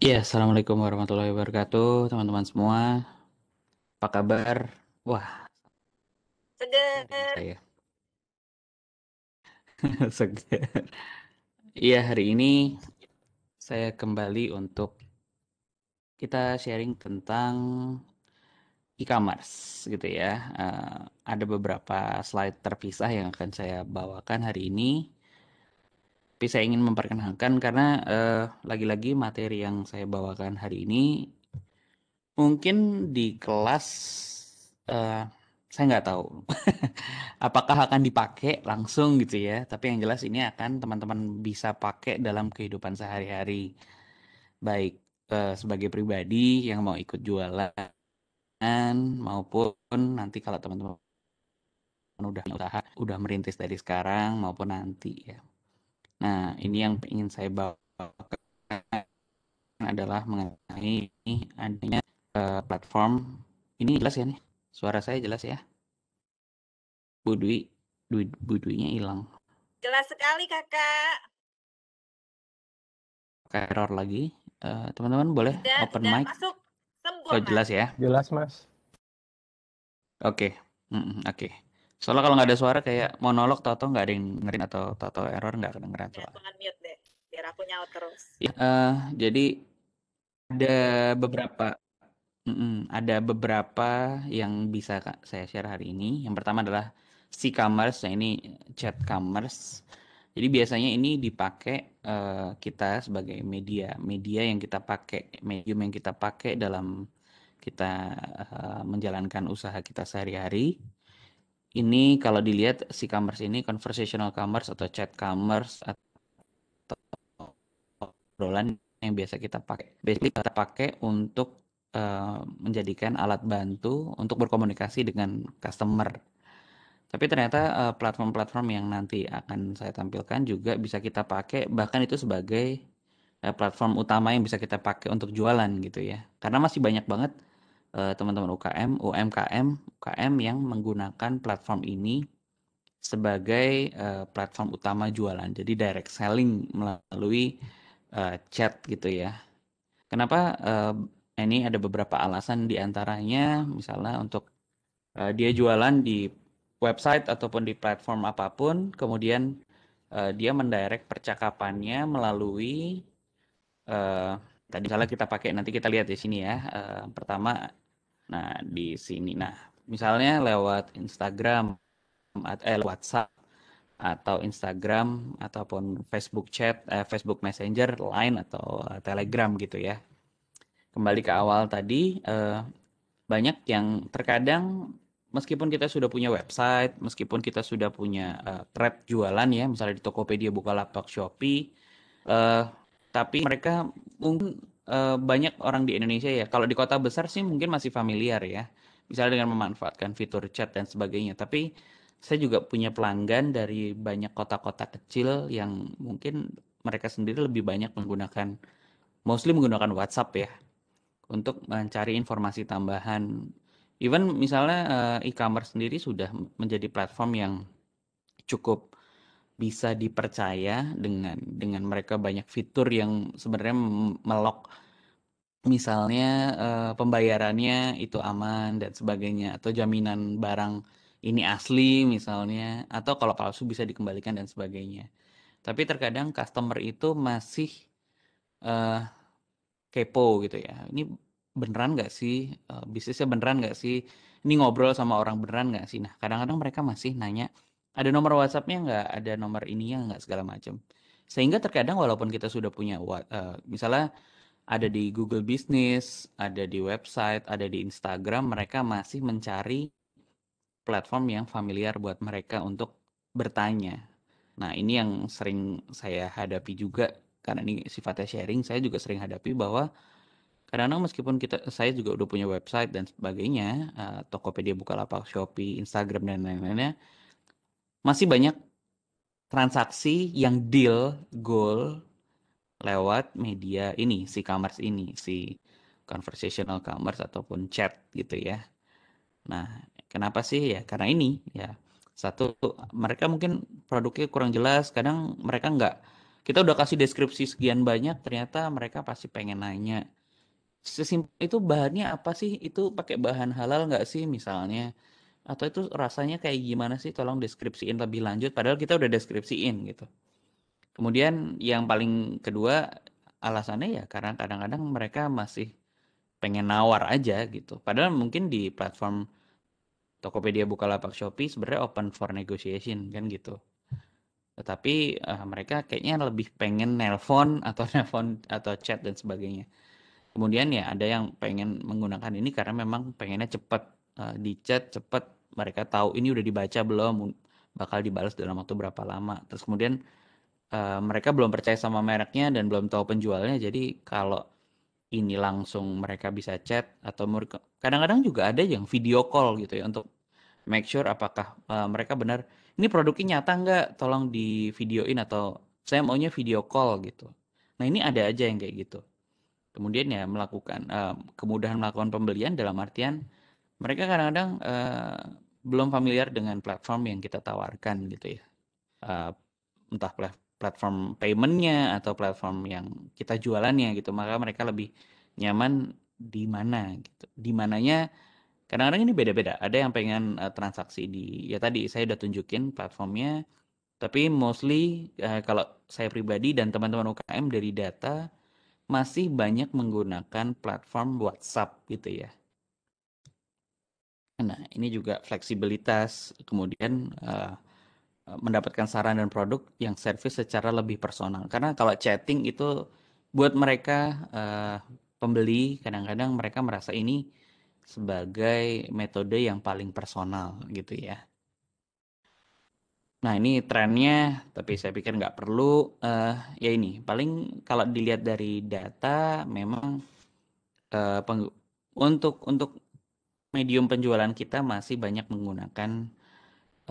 Ya, assalamualaikum warahmatullahi wabarakatuh, teman-teman semua. Apa kabar? Wah, seger. Saya. Iya, hari ini saya kembali untuk kita sharing tentang e-commerce gitu ya. Uh, ada beberapa slide terpisah yang akan saya bawakan hari ini. Tapi saya ingin memperkenalkan karena eh, lagi-lagi uh, materi yang saya bawakan hari ini mungkin di kelas uh, saya nggak tahu apakah akan dipakai langsung gitu ya. Tapi yang jelas ini akan teman-teman bisa pakai dalam kehidupan sehari-hari. Baik uh, sebagai pribadi yang mau ikut jualan maupun nanti kalau teman-teman udah usaha, udah merintis dari sekarang maupun nanti ya. Nah, ini yang ingin saya bawakan adalah mengenai adanya uh, platform ini jelas ya nih. Suara saya jelas ya. Budui, Dwi, Dwi hilang. Jelas sekali, Kakak. error lagi. Eh, teman-teman uh, boleh tidak, open mic. Masuk. Tempur, oh, jelas ya? Jelas, Mas. Oke. Okay. Mm -mm, Oke. Okay. Soalnya kalau nggak ada suara kayak monolog atau nggak ada yang ngerin atau atau error nggak kedengeran ya, soalnya. mute deh, biar aku nyaut terus. Ya, uh, jadi ada beberapa mm -mm, ada beberapa yang bisa saya share hari ini. Yang pertama adalah si commerce, nah ini chat commerce. Jadi biasanya ini dipakai uh, kita sebagai media, media yang kita pakai, medium yang kita pakai dalam kita uh, menjalankan usaha kita sehari-hari. Ini kalau dilihat si commerce ini conversational commerce atau chat commerce atau obrolan yang biasa kita pakai. Basically kita pakai untuk uh, menjadikan alat bantu untuk berkomunikasi dengan customer tapi ternyata eh, platform-platform yang nanti akan saya tampilkan juga bisa kita pakai bahkan itu sebagai eh, platform utama yang bisa kita pakai untuk jualan gitu ya. Karena masih banyak banget eh, teman-teman UKM, UMKM, UKM yang menggunakan platform ini sebagai platform utama jualan. Jadi direct selling melalui chat gitu ya. Kenapa ini ada beberapa alasan diantaranya misalnya untuk dia jualan di website ataupun di platform apapun, kemudian uh, dia mendirect percakapannya melalui uh, tadi misalnya kita pakai nanti kita lihat di sini ya. Uh, pertama nah di sini nah misalnya lewat Instagram eh, WhatsApp atau Instagram ataupun Facebook chat, eh, Facebook Messenger, Line atau uh, Telegram gitu ya. Kembali ke awal tadi, uh, banyak yang terkadang meskipun kita sudah punya website, meskipun kita sudah punya uh, eh, trap jualan ya, misalnya di Tokopedia, Bukalapak, Shopee, uh, tapi mereka mungkin uh, banyak orang di Indonesia ya, kalau di kota besar sih mungkin masih familiar ya, misalnya dengan memanfaatkan fitur chat dan sebagainya. Tapi saya juga punya pelanggan dari banyak kota-kota kecil yang mungkin mereka sendiri lebih banyak menggunakan, mostly menggunakan WhatsApp ya, untuk mencari informasi tambahan Even misalnya eh, e-commerce sendiri sudah menjadi platform yang cukup bisa dipercaya dengan dengan mereka banyak fitur yang sebenarnya melok misalnya eh, pembayarannya itu aman dan sebagainya atau jaminan barang ini asli misalnya atau kalau palsu bisa dikembalikan dan sebagainya. Tapi terkadang customer itu masih uh, kepo gitu ya. Ini beneran nggak sih uh, bisnisnya beneran nggak sih ini ngobrol sama orang beneran nggak sih nah kadang-kadang mereka masih nanya ada nomor WhatsAppnya nggak ada nomor ini ininya nggak segala macam sehingga terkadang walaupun kita sudah punya uh, misalnya ada di Google Business ada di website ada di Instagram mereka masih mencari platform yang familiar buat mereka untuk bertanya nah ini yang sering saya hadapi juga karena ini sifatnya sharing saya juga sering hadapi bahwa karena meskipun kita saya juga udah punya website dan sebagainya uh, Tokopedia Bukalapak Shopee Instagram dan lain-lainnya masih banyak transaksi yang deal goal lewat media ini si commerce ini si conversational commerce ataupun chat gitu ya nah kenapa sih ya karena ini ya satu mereka mungkin produknya kurang jelas kadang mereka nggak kita udah kasih deskripsi sekian banyak ternyata mereka pasti pengen nanya sesimpel itu bahannya apa sih itu pakai bahan halal nggak sih misalnya atau itu rasanya kayak gimana sih tolong deskripsiin lebih lanjut padahal kita udah deskripsiin gitu kemudian yang paling kedua alasannya ya karena kadang-kadang mereka masih pengen nawar aja gitu padahal mungkin di platform Tokopedia Bukalapak Shopee sebenarnya open for negotiation kan gitu tetapi uh, mereka kayaknya lebih pengen nelpon atau nelpon atau chat dan sebagainya Kemudian ya ada yang pengen menggunakan ini karena memang pengennya cepat uh, eh, di cepat mereka tahu ini udah dibaca belum bakal dibalas dalam waktu berapa lama. Terus kemudian uh, mereka belum percaya sama mereknya dan belum tahu penjualnya. Jadi kalau ini langsung mereka bisa chat atau mereka kadang-kadang juga ada yang video call gitu ya untuk make sure apakah uh, mereka benar ini produknya nyata nggak tolong di videoin atau saya maunya video call gitu nah ini ada aja yang kayak gitu kemudian ya melakukan uh, kemudahan melakukan pembelian dalam artian mereka kadang-kadang uh, belum familiar dengan platform yang kita tawarkan gitu ya uh, entah pl platform paymentnya atau platform yang kita jualannya gitu maka mereka lebih nyaman di mana gitu di mananya kadang-kadang ini beda-beda ada yang pengen uh, transaksi di ya tadi saya udah tunjukin platformnya tapi mostly uh, kalau saya pribadi dan teman-teman UKM dari data masih banyak menggunakan platform WhatsApp gitu ya. Nah, ini juga fleksibilitas, kemudian uh, mendapatkan saran dan produk yang servis secara lebih personal. Karena kalau chatting itu buat mereka uh, pembeli, kadang-kadang mereka merasa ini sebagai metode yang paling personal gitu ya. Nah, ini trennya, tapi saya pikir nggak perlu. Uh, ya ini, paling kalau dilihat dari data, memang uh, untuk untuk medium penjualan kita masih banyak menggunakan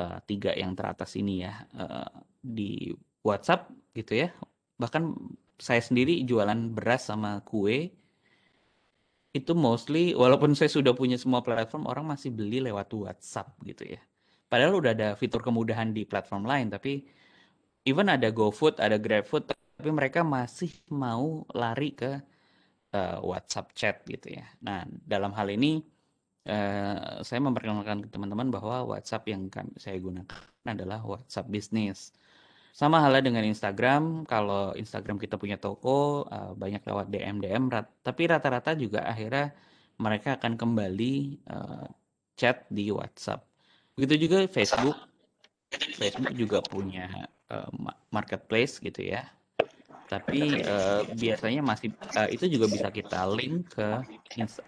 uh, tiga yang teratas ini ya uh, di WhatsApp gitu ya. Bahkan saya sendiri jualan beras sama kue itu mostly walaupun saya sudah punya semua platform orang masih beli lewat WhatsApp gitu ya Padahal udah ada fitur kemudahan di platform lain, tapi even ada GoFood, ada GrabFood, tapi mereka masih mau lari ke uh, WhatsApp chat gitu ya. Nah, dalam hal ini uh, saya memperkenalkan ke teman-teman bahwa WhatsApp yang kami, saya gunakan adalah WhatsApp Business. Sama halnya dengan Instagram, kalau Instagram kita punya toko uh, banyak lewat DM DM, rat, tapi rata-rata juga akhirnya mereka akan kembali uh, chat di WhatsApp. Begitu juga Facebook. Facebook juga punya uh, marketplace gitu ya. Tapi uh, biasanya masih uh, itu juga bisa kita link ke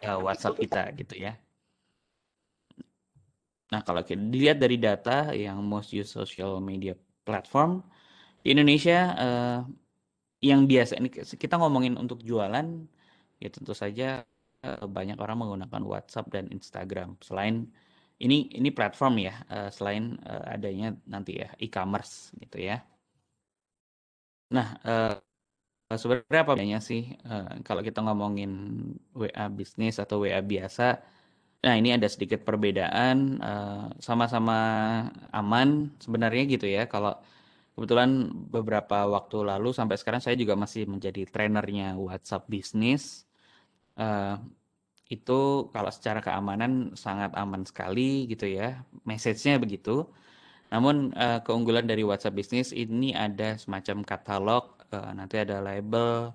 uh, WhatsApp kita gitu ya. Nah, kalau kita dilihat dari data yang most used social media platform di Indonesia uh, yang biasa ini kita ngomongin untuk jualan ya tentu saja uh, banyak orang menggunakan WhatsApp dan Instagram selain ini ini platform ya eh, selain eh, adanya nanti ya e-commerce gitu ya. Nah eh, sebenarnya apa bedanya sih kalau kita ngomongin WA bisnis atau WA biasa? Nah ini ada sedikit perbedaan sama-sama aman sebenarnya gitu ya kalau kebetulan beberapa waktu lalu sampai sekarang saya juga masih menjadi trenernya WhatsApp bisnis itu kalau secara keamanan sangat aman sekali gitu ya. Message-nya begitu. Namun uh, keunggulan dari WhatsApp Business ini ada semacam katalog, uh, nanti ada label,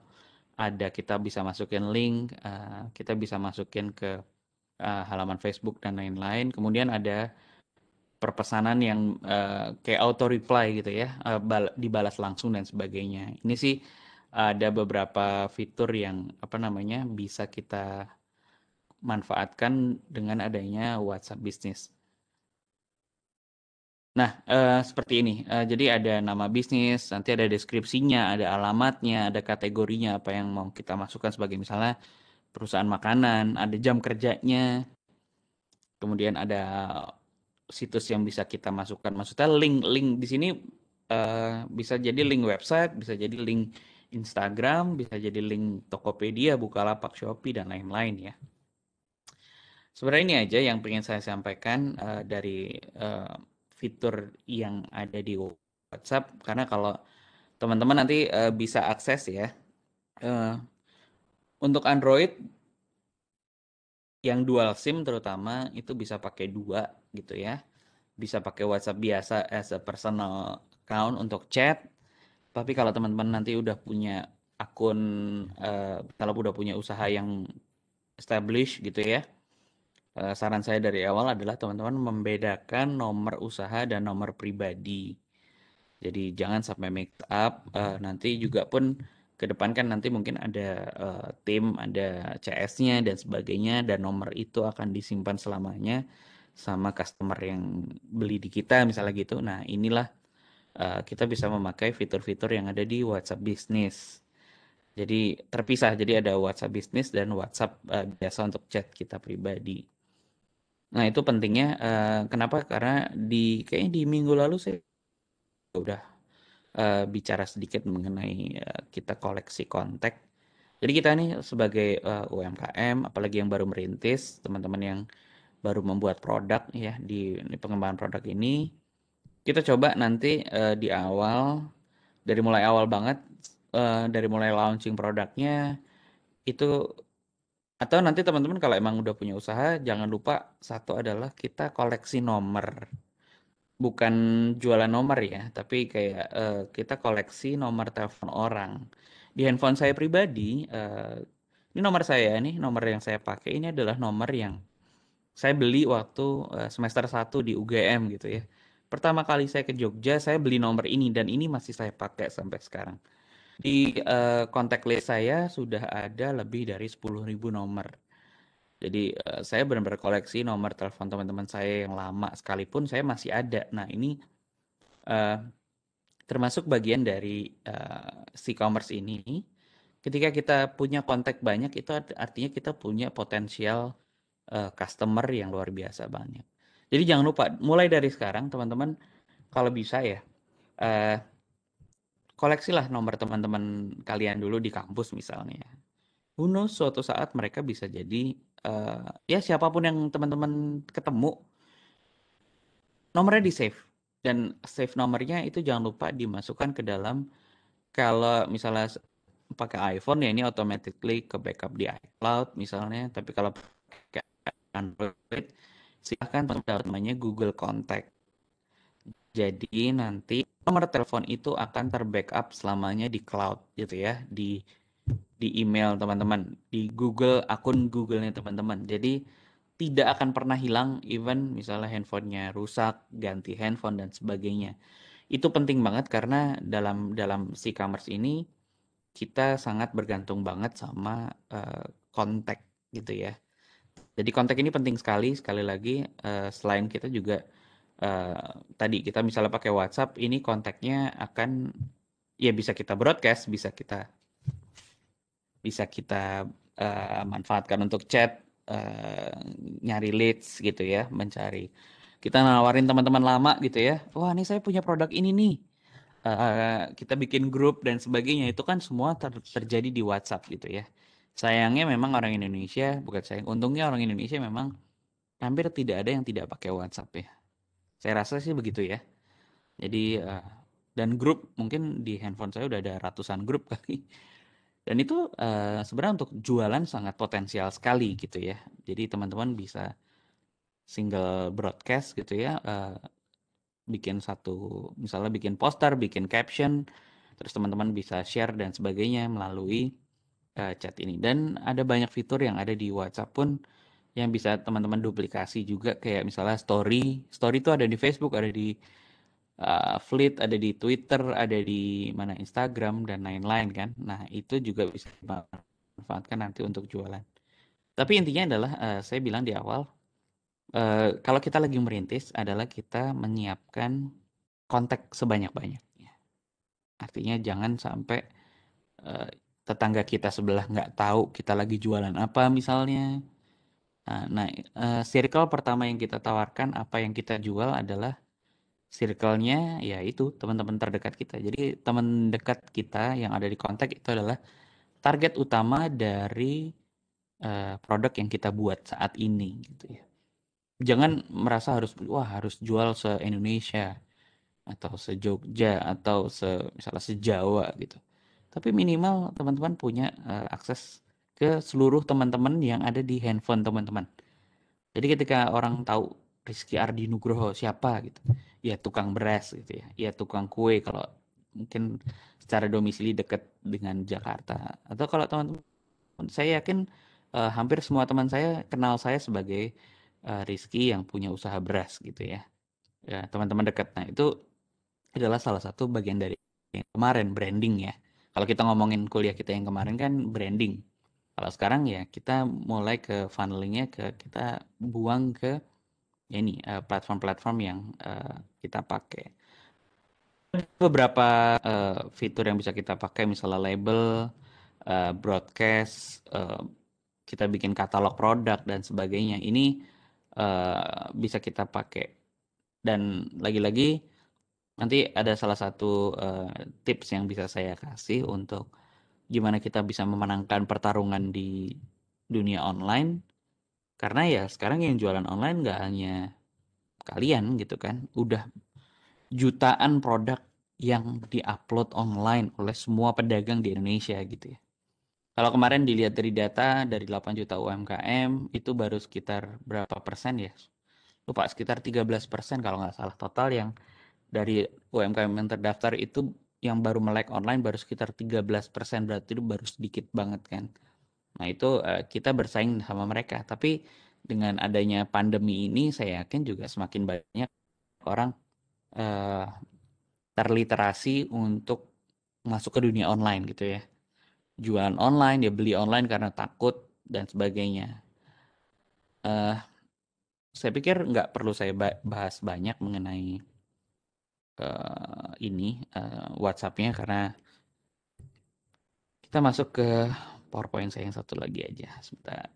ada kita bisa masukin link, uh, kita bisa masukin ke uh, halaman Facebook dan lain-lain. Kemudian ada perpesanan yang uh, kayak auto reply gitu ya, uh, dibalas langsung dan sebagainya. Ini sih ada beberapa fitur yang apa namanya bisa kita manfaatkan dengan adanya WhatsApp bisnis. Nah, eh, seperti ini. Eh, jadi ada nama bisnis, nanti ada deskripsinya, ada alamatnya, ada kategorinya apa yang mau kita masukkan sebagai misalnya perusahaan makanan, ada jam kerjanya, kemudian ada situs yang bisa kita masukkan. Maksudnya link-link di sini eh, bisa jadi link website, bisa jadi link Instagram, bisa jadi link Tokopedia, Bukalapak, Shopee, dan lain-lain ya. Sebenarnya ini aja yang ingin saya sampaikan uh, dari uh, fitur yang ada di WhatsApp karena kalau teman-teman nanti uh, bisa akses ya. Uh, untuk Android yang dual SIM terutama itu bisa pakai dua gitu ya. Bisa pakai WhatsApp biasa as a personal account untuk chat. Tapi kalau teman-teman nanti udah punya akun uh, kalau udah punya usaha yang establish gitu ya Eh, saran saya dari awal adalah teman-teman membedakan nomor usaha dan nomor pribadi. Jadi jangan sampai mix up Uh, nanti juga pun ke depan kan nanti mungkin ada uh, tim, ada CS-nya dan sebagainya dan nomor itu akan disimpan selamanya sama customer yang beli di kita misalnya gitu. Nah, inilah uh, kita bisa memakai fitur-fitur yang ada di WhatsApp Business. Jadi terpisah, jadi ada WhatsApp Business dan WhatsApp uh, biasa untuk chat kita pribadi. Nah, itu pentingnya, uh, kenapa? Karena di kayaknya di minggu lalu saya udah, uh, bicara sedikit mengenai, uh, kita koleksi kontak. Jadi kita nih sebagai, uh, UMKM, apalagi yang baru merintis, teman-teman yang baru membuat produk ya, di di pengembangan produk ini, kita coba nanti, uh, di awal, dari mulai awal banget, uh, dari mulai launching produknya, itu atau nanti teman-teman kalau emang udah punya usaha, jangan lupa satu adalah kita koleksi nomor. Bukan jualan nomor ya, tapi kayak uh, kita koleksi nomor telepon orang. Di handphone saya pribadi, uh, ini nomor saya nih, nomor yang saya pakai ini adalah nomor yang saya beli waktu uh, semester 1 di UGM gitu ya. Pertama kali saya ke Jogja, saya beli nomor ini dan ini masih saya pakai sampai sekarang. Di uh, kontak list saya sudah ada lebih dari 10.000 nomor. Jadi uh, saya benar-benar koleksi nomor telepon teman-teman saya yang lama sekalipun saya masih ada. Nah, ini uh, termasuk bagian dari uh, e-commerce ini. Ketika kita punya kontak banyak itu artinya kita punya potensial uh, customer yang luar biasa banyak. Jadi jangan lupa mulai dari sekarang teman-teman kalau bisa ya uh, koleksilah nomor teman-teman kalian dulu di kampus misalnya. Who knows suatu saat mereka bisa jadi uh, ya siapapun yang teman-teman ketemu nomornya di save dan save nomornya itu jangan lupa dimasukkan ke dalam kalau misalnya pakai iPhone ya ini automatically ke backup di iCloud misalnya tapi kalau pakai Android silahkan namanya Google Contact jadi nanti nomor telepon itu akan terbackup selamanya di cloud gitu ya di di email teman-teman di Google akun Googlenya teman-teman jadi tidak akan pernah hilang even misalnya handphonenya rusak ganti handphone dan sebagainya itu penting banget karena dalam dalam si commerce ini kita sangat bergantung banget sama uh, kontak gitu ya jadi kontak ini penting sekali sekali lagi uh, selain kita juga uh, tadi kita misalnya pakai WhatsApp, ini kontaknya akan ya bisa kita broadcast, bisa kita bisa kita uh, manfaatkan untuk chat, uh, nyari leads gitu ya, mencari. Kita nawarin teman-teman lama gitu ya. Wah, ini saya punya produk ini nih. Uh, kita bikin grup dan sebagainya itu kan semua ter terjadi di WhatsApp gitu ya. Sayangnya memang orang Indonesia, bukan sayang, untungnya orang Indonesia memang hampir tidak ada yang tidak pakai WhatsApp ya. Saya rasa sih begitu ya. Jadi uh, dan grup mungkin di handphone saya udah ada ratusan grup kali. Dan itu uh, sebenarnya untuk jualan sangat potensial sekali gitu ya. Jadi teman-teman bisa single broadcast gitu ya, uh, bikin satu misalnya bikin poster, bikin caption, terus teman-teman bisa share dan sebagainya melalui uh, chat ini. Dan ada banyak fitur yang ada di WhatsApp pun yang bisa teman-teman duplikasi juga kayak misalnya story story itu ada di Facebook ada di uh, Fleet ada di Twitter ada di mana Instagram dan lain-lain kan nah itu juga bisa dimanfaatkan nanti untuk jualan tapi intinya adalah uh, saya bilang di awal uh, kalau kita lagi merintis adalah kita menyiapkan kontak sebanyak-banyaknya artinya jangan sampai uh, tetangga kita sebelah nggak tahu kita lagi jualan apa misalnya Nah, nah eh, circle pertama yang kita tawarkan, apa yang kita jual adalah circle-nya ya itu teman-teman terdekat kita. Jadi teman dekat kita yang ada di kontak itu adalah target utama dari uh, produk yang kita buat saat ini gitu ya. Jangan merasa harus wah harus jual se Indonesia atau se Jogja atau se misalnya se Jawa gitu. Tapi minimal teman-teman punya uh, akses ke seluruh teman-teman yang ada di handphone teman-teman. Jadi ketika orang hmm. tahu Rizky Ardi Nugroho siapa gitu, ya tukang beras gitu ya, ya tukang kue kalau mungkin secara domisili dekat dengan Jakarta. Atau kalau teman-teman, saya yakin uh, hampir semua teman saya kenal saya sebagai uh, Rizky yang punya usaha beras gitu ya. Ya teman-teman dekat. Nah itu adalah salah satu bagian dari yang kemarin branding ya. Kalau kita ngomongin kuliah kita yang kemarin kan branding kalau sekarang ya kita mulai ke funnelingnya ke kita buang ke ya ini eh, platform-platform yang uh, kita pakai. Beberapa uh, fitur yang bisa kita pakai misalnya label, uh, broadcast, uh, kita bikin katalog produk dan sebagainya. Ini uh, bisa kita pakai. Dan lagi-lagi nanti ada salah satu uh, tips yang bisa saya kasih untuk gimana kita bisa memenangkan pertarungan di dunia online karena ya sekarang yang jualan online nggak hanya kalian gitu kan udah jutaan produk yang diupload online oleh semua pedagang di Indonesia gitu ya kalau kemarin dilihat dari data dari 8 juta UMKM itu baru sekitar berapa persen ya lupa sekitar 13 persen kalau nggak salah total yang dari UMKM yang terdaftar itu yang baru melek online baru sekitar 13% berarti itu baru sedikit banget kan. Nah, itu uh, kita bersaing sama mereka. Tapi dengan adanya pandemi ini saya yakin juga semakin banyak orang uh, terliterasi untuk masuk ke dunia online gitu ya. Jualan online, dia beli online karena takut dan sebagainya. Uh, saya pikir nggak perlu saya bahas banyak mengenai uh, ini uh, WhatsAppnya karena kita masuk ke PowerPoint saya yang satu lagi aja sebentar.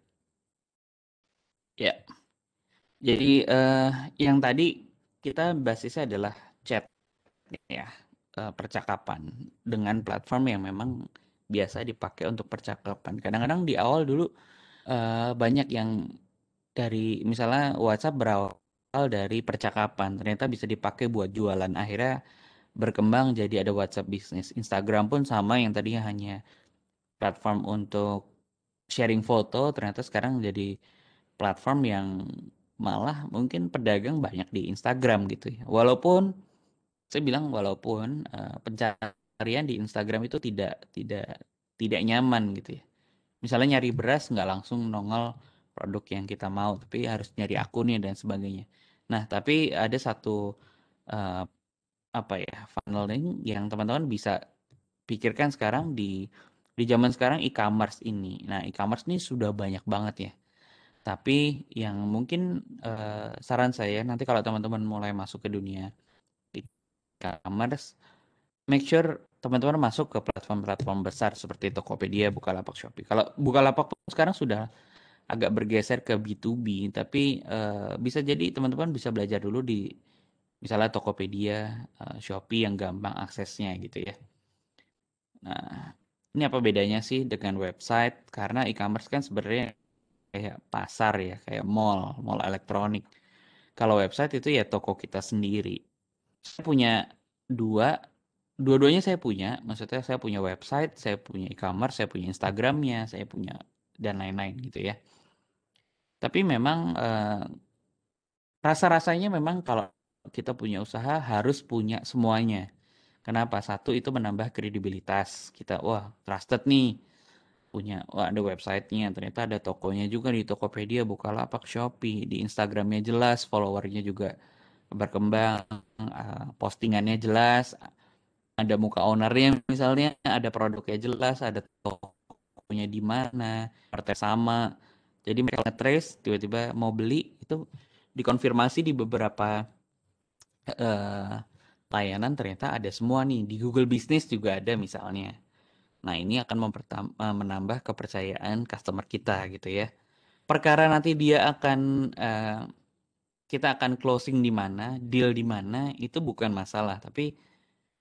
Ya, jadi uh, yang tadi kita basisnya adalah chat ya uh, percakapan dengan platform yang memang biasa dipakai untuk percakapan. Kadang-kadang di awal dulu uh, banyak yang dari misalnya WhatsApp berawal dari percakapan ternyata bisa dipakai buat jualan akhirnya berkembang jadi ada WhatsApp bisnis Instagram pun sama yang tadinya hanya platform untuk sharing foto ternyata sekarang jadi platform yang malah mungkin pedagang banyak di Instagram gitu ya walaupun saya bilang walaupun uh, pencarian di Instagram itu tidak tidak tidak nyaman gitu ya misalnya nyari beras nggak langsung nongol produk yang kita mau tapi harus nyari akunnya dan sebagainya Nah, tapi ada satu uh, apa ya funneling yang teman-teman bisa pikirkan sekarang di di zaman sekarang e-commerce ini. Nah, e-commerce ini sudah banyak banget ya. Tapi yang mungkin uh, saran saya nanti kalau teman-teman mulai masuk ke dunia e-commerce, make sure teman-teman masuk ke platform-platform besar seperti Tokopedia, Bukalapak, Shopee. Kalau Bukalapak sekarang sudah agak bergeser ke B2B, tapi uh, bisa jadi teman-teman bisa belajar dulu di misalnya Tokopedia, uh, Shopee yang gampang aksesnya gitu ya. Nah, ini apa bedanya sih dengan website? Karena e-commerce kan sebenarnya kayak pasar ya, kayak mall, mall elektronik. Kalau website itu ya toko kita sendiri. Saya punya dua, dua-duanya saya punya. Maksudnya saya punya website, saya punya e-commerce, saya punya Instagramnya, saya punya dan lain-lain gitu ya. Tapi memang eh, rasa-rasanya memang kalau kita punya usaha harus punya semuanya. Kenapa? Satu itu menambah kredibilitas kita. Wah, trusted nih. Punya, wah ada websitenya, ternyata ada tokonya juga di Tokopedia, Bukalapak, Shopee, di Instagramnya jelas, followernya juga berkembang, eh, postingannya jelas, ada muka ownernya misalnya, ada produknya jelas, ada tokonya di mana, partai sama, jadi mereka ngetrace tiba-tiba mau beli itu dikonfirmasi di beberapa uh, layanan ternyata ada semua nih di Google Business juga ada misalnya. Nah ini akan eh, menambah kepercayaan customer kita gitu ya. Perkara nanti dia akan uh, kita akan closing di mana, deal di mana itu bukan masalah. Tapi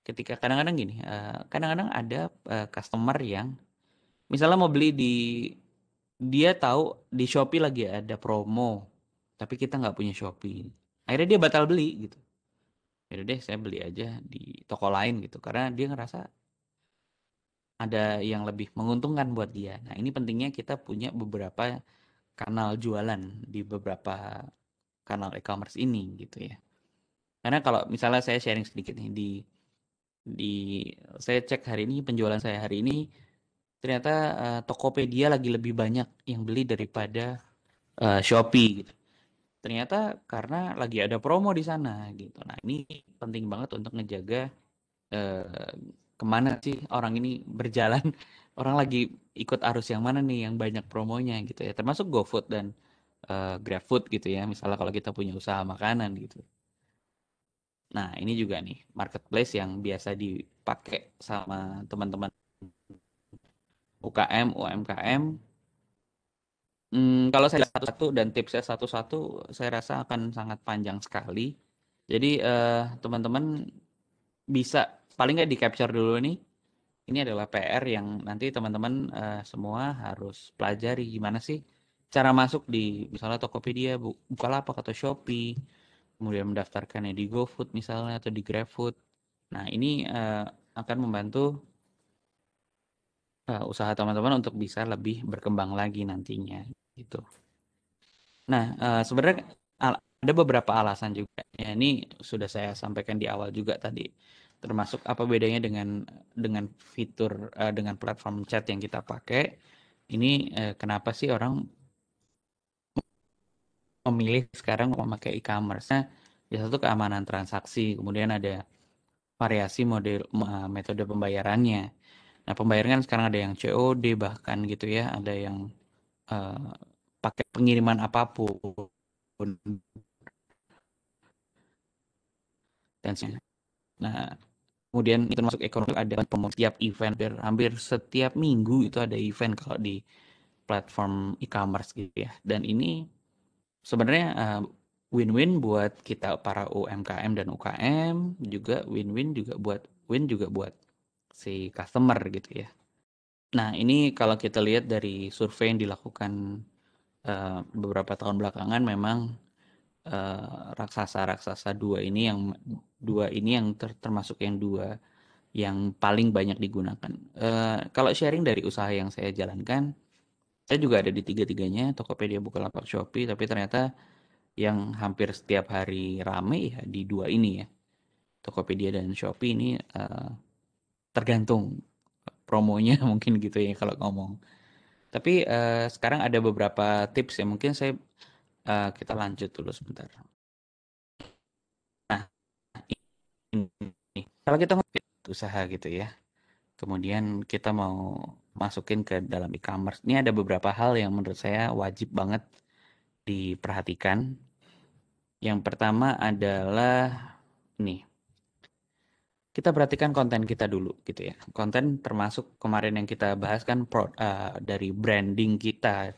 ketika kadang-kadang gini, kadang-kadang uh, ada uh, customer yang misalnya mau beli di dia tahu di Shopee lagi ada promo tapi kita nggak punya Shopee akhirnya dia batal beli gitu ya deh saya beli aja di toko lain gitu karena dia ngerasa ada yang lebih menguntungkan buat dia nah ini pentingnya kita punya beberapa kanal jualan di beberapa kanal e-commerce ini gitu ya karena kalau misalnya saya sharing sedikit nih di di saya cek hari ini penjualan saya hari ini ternyata uh, Tokopedia lagi lebih banyak yang beli daripada uh, Shopee gitu. Ternyata karena lagi ada promo di sana gitu. Nah ini penting banget untuk ngejaga uh, kemana sih orang ini berjalan, orang lagi ikut arus yang mana nih yang banyak promonya gitu ya. Termasuk GoFood dan uh, GrabFood gitu ya. Misalnya kalau kita punya usaha makanan gitu. Nah ini juga nih marketplace yang biasa dipakai sama teman-teman UKM, UMKM. Hmm, kalau saya satu-satu dan tips saya satu-satu, saya rasa akan sangat panjang sekali. Jadi eh, teman-teman eh, bisa paling nggak di capture dulu nih. Ini adalah PR yang nanti teman-teman eh, semua harus pelajari gimana sih cara masuk di misalnya Tokopedia, Bukalapak atau Shopee, kemudian mendaftarkannya di GoFood misalnya atau di GrabFood. Nah, ini eh, akan membantu uh, usaha teman-teman untuk bisa lebih berkembang lagi nantinya gitu. Nah, uh, sebenarnya ada beberapa alasan juga. Ya, ini sudah saya sampaikan di awal juga tadi. Termasuk apa bedanya dengan dengan fitur uh, dengan platform chat yang kita pakai. Ini uh, kenapa sih orang memilih sekarang memakai e-commerce? Nah, ya satu keamanan transaksi, kemudian ada variasi model metode pembayarannya. Nah, pembayaran kan sekarang ada yang COD bahkan gitu ya, ada yang uh, pakai pengiriman apapun. Dan nah, kemudian itu masuk ekonomi ada pemotong tiap event hampir, hampir setiap minggu itu ada event kalau di platform e-commerce gitu ya. Dan ini sebenarnya uh, win-win buat kita para UMKM dan UKM juga win-win juga buat win juga buat si customer gitu ya. Nah, ini kalau kita lihat dari survei yang dilakukan uh, beberapa tahun belakangan memang eh, raksasa-raksasa uh, dua ini yang dua ini yang ter termasuk yang dua yang paling banyak digunakan. Uh, kalau sharing dari usaha yang saya jalankan, saya juga ada di tiga-tiganya, Tokopedia, Bukalapak, Shopee, tapi ternyata yang hampir setiap hari rame ya di dua ini ya. Tokopedia dan Shopee ini uh, tergantung promonya mungkin gitu ya kalau ngomong. Tapi uh, sekarang ada beberapa tips ya mungkin saya uh, kita lanjut dulu sebentar. Nah, ini kalau kita usaha gitu ya. Kemudian kita mau masukin ke dalam e-commerce. Ini ada beberapa hal yang menurut saya wajib banget diperhatikan. Yang pertama adalah nih kita perhatikan konten kita dulu gitu ya. Konten termasuk kemarin yang kita bahas kan pro, uh, dari branding kita.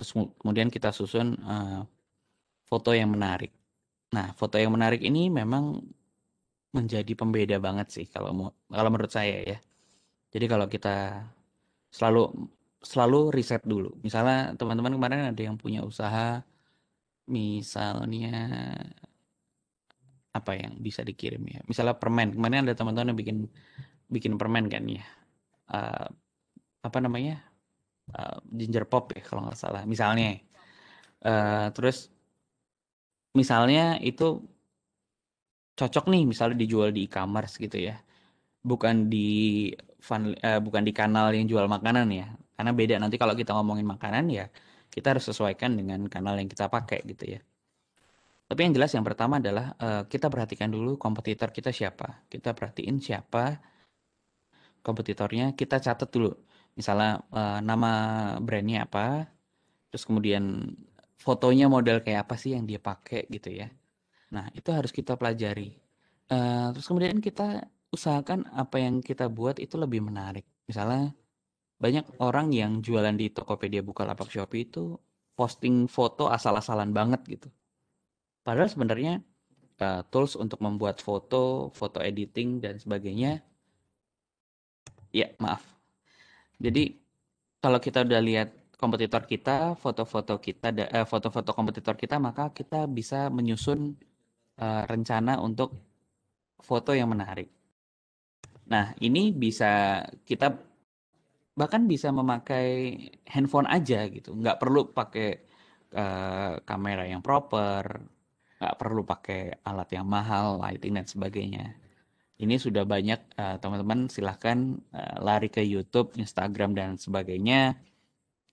Terus kemudian kita susun uh, foto yang menarik. Nah, foto yang menarik ini memang menjadi pembeda banget sih kalau kalau menurut saya ya. Jadi kalau kita selalu selalu riset dulu. Misalnya teman-teman kemarin ada yang punya usaha misalnya apa yang bisa dikirim ya misalnya permen kemarin ada teman-teman yang bikin bikin permen kan ya uh, apa namanya uh, ginger pop ya kalau nggak salah misalnya uh, terus misalnya itu cocok nih misalnya dijual di e-commerce gitu ya bukan di fun, uh, bukan di kanal yang jual makanan ya karena beda nanti kalau kita ngomongin makanan ya kita harus sesuaikan dengan kanal yang kita pakai gitu ya tapi yang jelas yang pertama adalah uh, kita perhatikan dulu kompetitor kita siapa. Kita perhatiin siapa kompetitornya, kita catat dulu. Misalnya uh, nama brandnya apa, terus kemudian fotonya model kayak apa sih yang dia pakai gitu ya. Nah itu harus kita pelajari. Uh, terus kemudian kita usahakan apa yang kita buat itu lebih menarik. Misalnya banyak orang yang jualan di Tokopedia Bukalapak Shopee itu posting foto asal-asalan banget gitu Padahal sebenarnya uh, tools untuk membuat foto, foto editing dan sebagainya, ya maaf. Jadi kalau kita udah lihat kompetitor kita, foto-foto kita, foto eh, foto-foto kompetitor kita, maka kita bisa menyusun uh, rencana untuk foto yang menarik. Nah, ini bisa kita bahkan bisa memakai handphone aja gitu, nggak perlu pakai uh, kamera yang proper, nggak perlu pakai alat yang mahal, lighting dan sebagainya. Ini sudah banyak eh, teman-teman uh, silahkan uh, lari ke YouTube, Instagram dan sebagainya.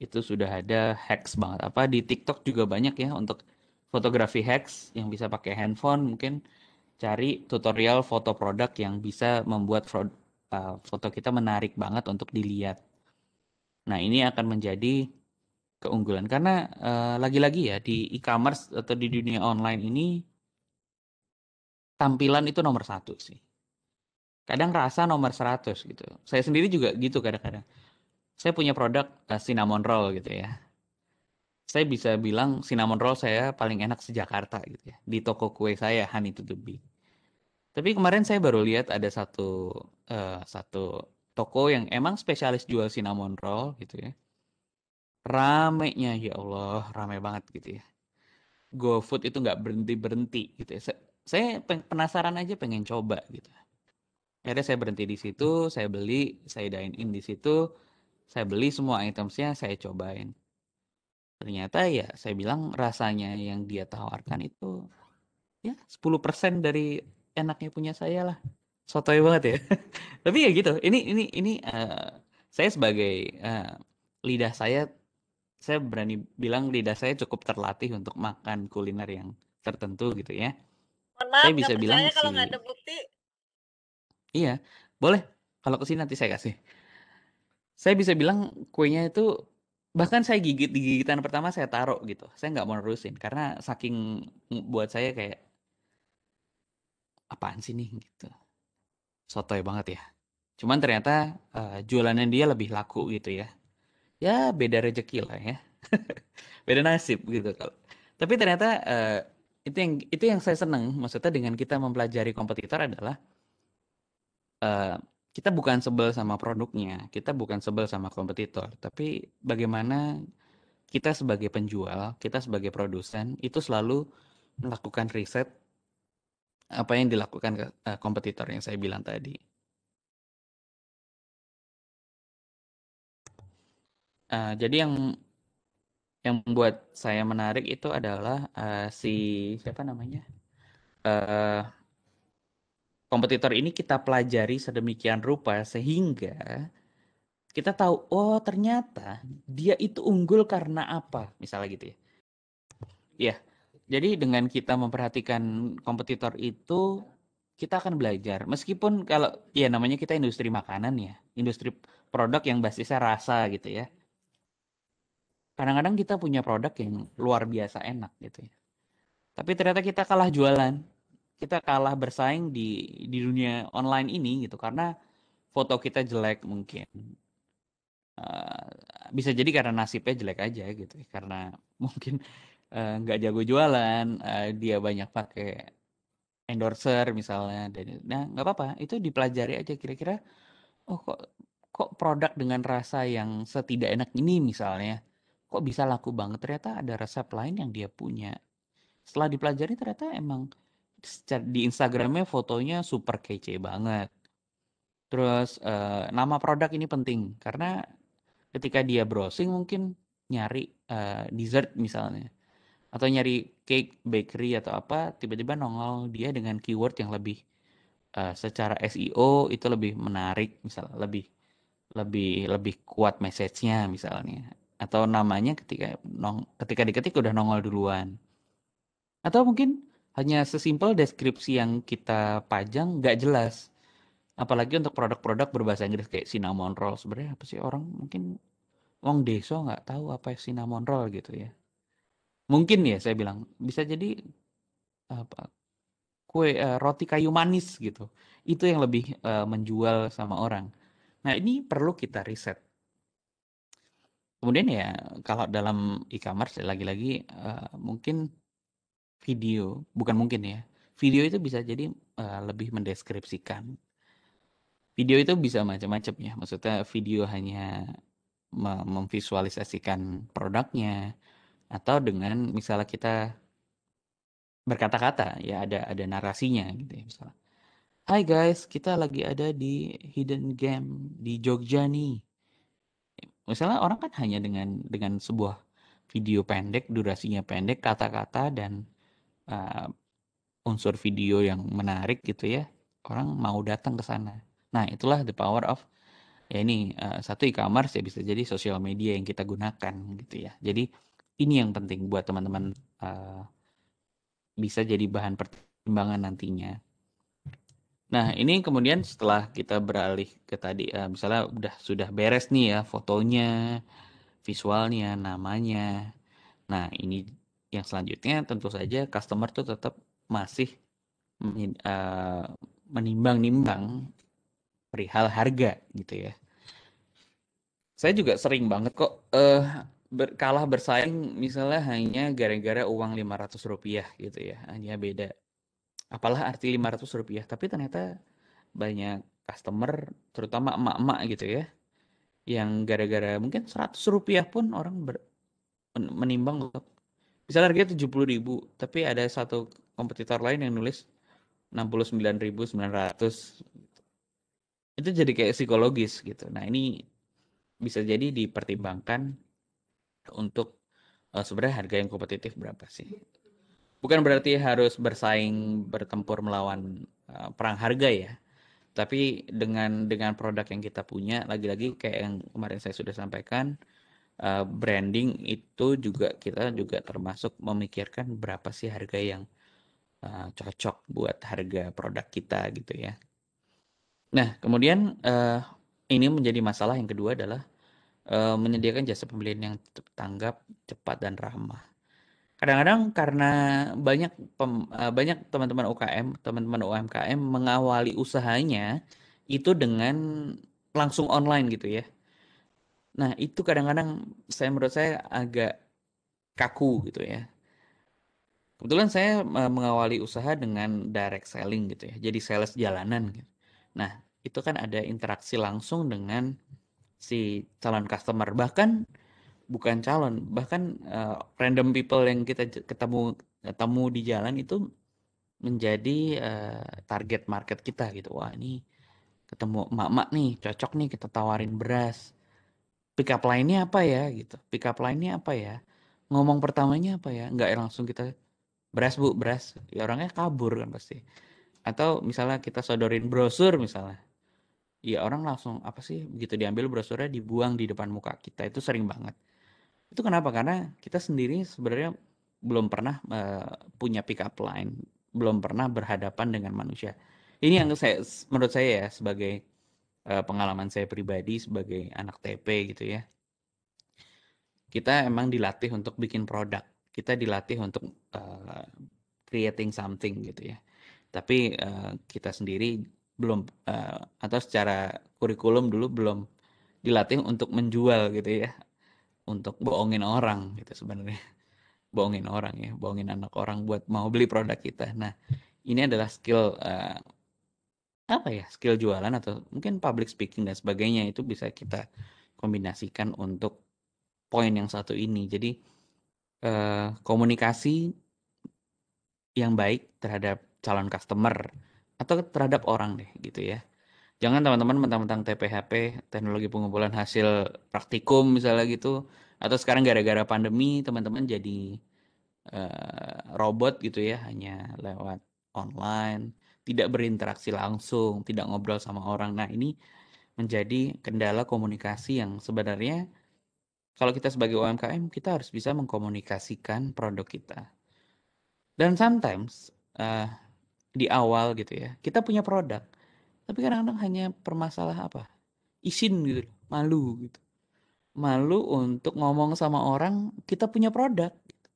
Itu sudah ada hacks banget. Apa di TikTok juga banyak ya untuk fotografi hacks yang bisa pakai handphone mungkin cari tutorial foto produk yang bisa membuat eh, foto kita menarik banget untuk dilihat. Nah, ini akan menjadi keunggulan karena lagi eh, lagi-lagi ya di e-commerce atau di dunia online ini tampilan itu nomor satu sih kadang rasa nomor seratus gitu saya sendiri juga gitu kadang-kadang saya punya produk uh, cinnamon roll gitu ya saya bisa bilang cinnamon roll saya paling enak sejakarta gitu ya di toko kue saya Honey to the Bee tapi kemarin saya baru lihat ada satu uh, satu toko yang emang spesialis jual cinnamon roll gitu ya ramenya ya Allah rame banget gitu ya GoFood itu nggak berhenti berhenti gitu ya. saya penasaran aja pengen coba gitu akhirnya saya berhenti di situ saya beli saya dine in di situ saya beli semua itemsnya saya cobain ternyata ya saya bilang rasanya yang dia tawarkan itu ya 10% dari enaknya punya saya lah sotoy banget ya tapi ya gitu ini ini ini uh, saya sebagai uh, lidah saya saya berani bilang lidah saya cukup terlatih untuk makan kuliner yang tertentu gitu ya. maaf, saya bisa bilang sih. kalau ada bukti. Iya, boleh. Kalau kesini nanti saya kasih. Saya bisa bilang kuenya itu bahkan saya gigit di gigitan pertama saya taruh gitu. Saya nggak mau nerusin karena saking buat saya kayak apaan sih nih gitu. Sotoy banget ya. Cuman ternyata uh, jualannya dia lebih laku gitu ya ya beda rezeki lah ya beda nasib gitu kalau tapi ternyata uh, itu yang itu yang saya senang maksudnya dengan kita mempelajari kompetitor adalah uh, kita bukan sebel sama produknya kita bukan sebel sama kompetitor tapi bagaimana kita sebagai penjual kita sebagai produsen itu selalu melakukan riset apa yang dilakukan ke, eh, kompetitor yang saya bilang tadi Eh, jadi yang yang membuat saya menarik itu adalah uh, si siapa namanya uh, kompetitor ini kita pelajari sedemikian rupa sehingga kita tahu oh ternyata dia itu unggul karena apa misalnya gitu ya. Iya. Jadi dengan kita memperhatikan kompetitor itu kita akan belajar. Meskipun kalau ya namanya kita industri makanan ya, industri produk yang basisnya rasa gitu ya kadang-kadang kita punya produk yang luar biasa enak gitu ya. Tapi ternyata kita kalah jualan, kita kalah bersaing di di dunia online ini gitu karena foto kita jelek mungkin. Uh, bisa jadi karena nasibnya jelek aja gitu ya. karena mungkin eh, nggak uh, jago jualan, uh, dia banyak pakai endorser misalnya dan nah nggak apa-apa itu dipelajari aja kira-kira oh kok kok produk dengan rasa yang setidak enak ini misalnya kok bisa laku banget ternyata ada resep lain yang dia punya setelah dipelajari ternyata emang di Instagramnya fotonya super kece banget terus eh, nama produk ini penting karena ketika dia browsing mungkin nyari eh, dessert misalnya atau nyari cake bakery atau apa tiba-tiba nongol dia dengan keyword yang lebih uh, secara SEO itu lebih menarik misalnya lebih lebih lebih kuat message-nya misalnya atau namanya ketika nong ketika diketik udah nongol duluan atau mungkin hanya sesimpel deskripsi yang kita pajang nggak jelas apalagi untuk produk-produk berbahasa Inggris kayak cinnamon roll sebenarnya apa sih orang mungkin wong deso nggak tahu apa cinnamon roll gitu ya mungkin ya saya bilang bisa jadi apa kue uh, roti kayu manis gitu itu yang lebih uh, menjual sama orang nah ini perlu kita riset Kemudian ya kalau dalam e-commerce lagi-lagi, uh, mungkin video bukan mungkin ya, video itu bisa jadi, uh, lebih mendeskripsikan. Video itu bisa macam-macam ya, maksudnya video hanya memvisualisasikan produknya, atau dengan misalnya kita berkata-kata, ya ada ada narasinya gitu ya misalnya, "Hai guys, kita lagi ada di Hidden game di Jogja nih misalnya orang kan hanya dengan dengan sebuah video pendek durasinya pendek kata-kata dan uh, unsur video yang menarik gitu ya orang mau datang ke sana nah itulah the power of ya ini uh, satu e-commerce ya bisa jadi sosial media yang kita gunakan gitu ya jadi ini yang penting buat teman-teman uh, bisa jadi bahan pertimbangan nantinya Nah, ini kemudian setelah kita beralih ke tadi, uh, misalnya udah sudah beres nih ya fotonya, visualnya, namanya. Nah, ini yang selanjutnya tentu saja customer tuh tetap masih uh, menimbang-nimbang perihal harga gitu ya. Saya juga sering banget kok uh, ber, kalah bersaing misalnya hanya gara-gara uang 500 rupiah gitu ya. Hanya beda apalah arti 500 rupiah tapi ternyata banyak customer terutama emak-emak gitu ya yang gara-gara mungkin 100 rupiah pun orang ber, menimbang bisa harganya 70 ribu tapi ada satu kompetitor lain yang nulis 69.900 itu jadi kayak psikologis gitu nah ini bisa jadi dipertimbangkan untuk uh, sebenarnya harga yang kompetitif berapa sih bukan berarti harus bersaing bertempur melawan eh, perang harga ya tapi dengan dengan produk yang kita punya lagi-lagi kayak yang kemarin saya sudah sampaikan eh, branding itu juga kita juga termasuk memikirkan berapa sih harga yang eh, cocok buat harga produk kita gitu ya nah kemudian ini menjadi masalah yang kedua adalah menyediakan jasa pembelian yang tanggap cepat dan ramah kadang-kadang karena banyak pem, eh, banyak teman-teman UKM, teman-teman UMKM mengawali usahanya itu dengan langsung online gitu ya. Nah, itu kadang-kadang saya menurut saya agak kaku gitu ya. Kebetulan saya eh, mengawali usaha dengan direct selling gitu ya. Jadi sales jalanan gitu. Nah, itu kan ada interaksi langsung dengan si calon customer. Bahkan bukan calon bahkan uh, random people yang kita ketemu ketemu di jalan itu menjadi uh, target market kita gitu wah ini ketemu mak-mak nih cocok nih kita tawarin beras pick up lainnya apa ya gitu pick up lainnya apa ya ngomong pertamanya apa ya nggak langsung kita beras bu beras ya orangnya kabur kan pasti atau misalnya kita sodorin brosur misalnya ya orang langsung apa sih begitu diambil brosurnya dibuang di depan muka kita itu sering banget itu kenapa? Karena kita sendiri sebenarnya belum pernah uh, punya pickup line, belum pernah berhadapan dengan manusia. Ini yang saya menurut saya ya sebagai uh, pengalaman saya pribadi sebagai anak TP gitu ya. Kita emang dilatih untuk bikin produk, kita dilatih untuk uh, creating something gitu ya. Tapi uh, kita sendiri belum uh, atau secara kurikulum dulu belum dilatih untuk menjual gitu ya untuk bohongin orang gitu sebenarnya bohongin orang ya bohongin anak orang buat mau beli produk kita nah ini adalah skill uh, apa ya skill jualan atau mungkin public speaking dan sebagainya itu bisa kita kombinasikan untuk poin yang satu ini jadi uh, komunikasi yang baik terhadap calon customer atau terhadap orang deh gitu ya jangan teman-teman mentang-mentang TPHP teknologi pengumpulan hasil praktikum misalnya gitu atau sekarang gara-gara pandemi teman-teman jadi uh, robot gitu ya hanya lewat online tidak berinteraksi langsung tidak ngobrol sama orang nah ini menjadi kendala komunikasi yang sebenarnya kalau kita sebagai UMKM kita harus bisa mengkomunikasikan produk kita dan sometimes uh, di awal gitu ya kita punya produk tapi kadang-kadang hanya permasalah apa isin gitu malu gitu malu untuk ngomong sama orang kita punya produk gitu.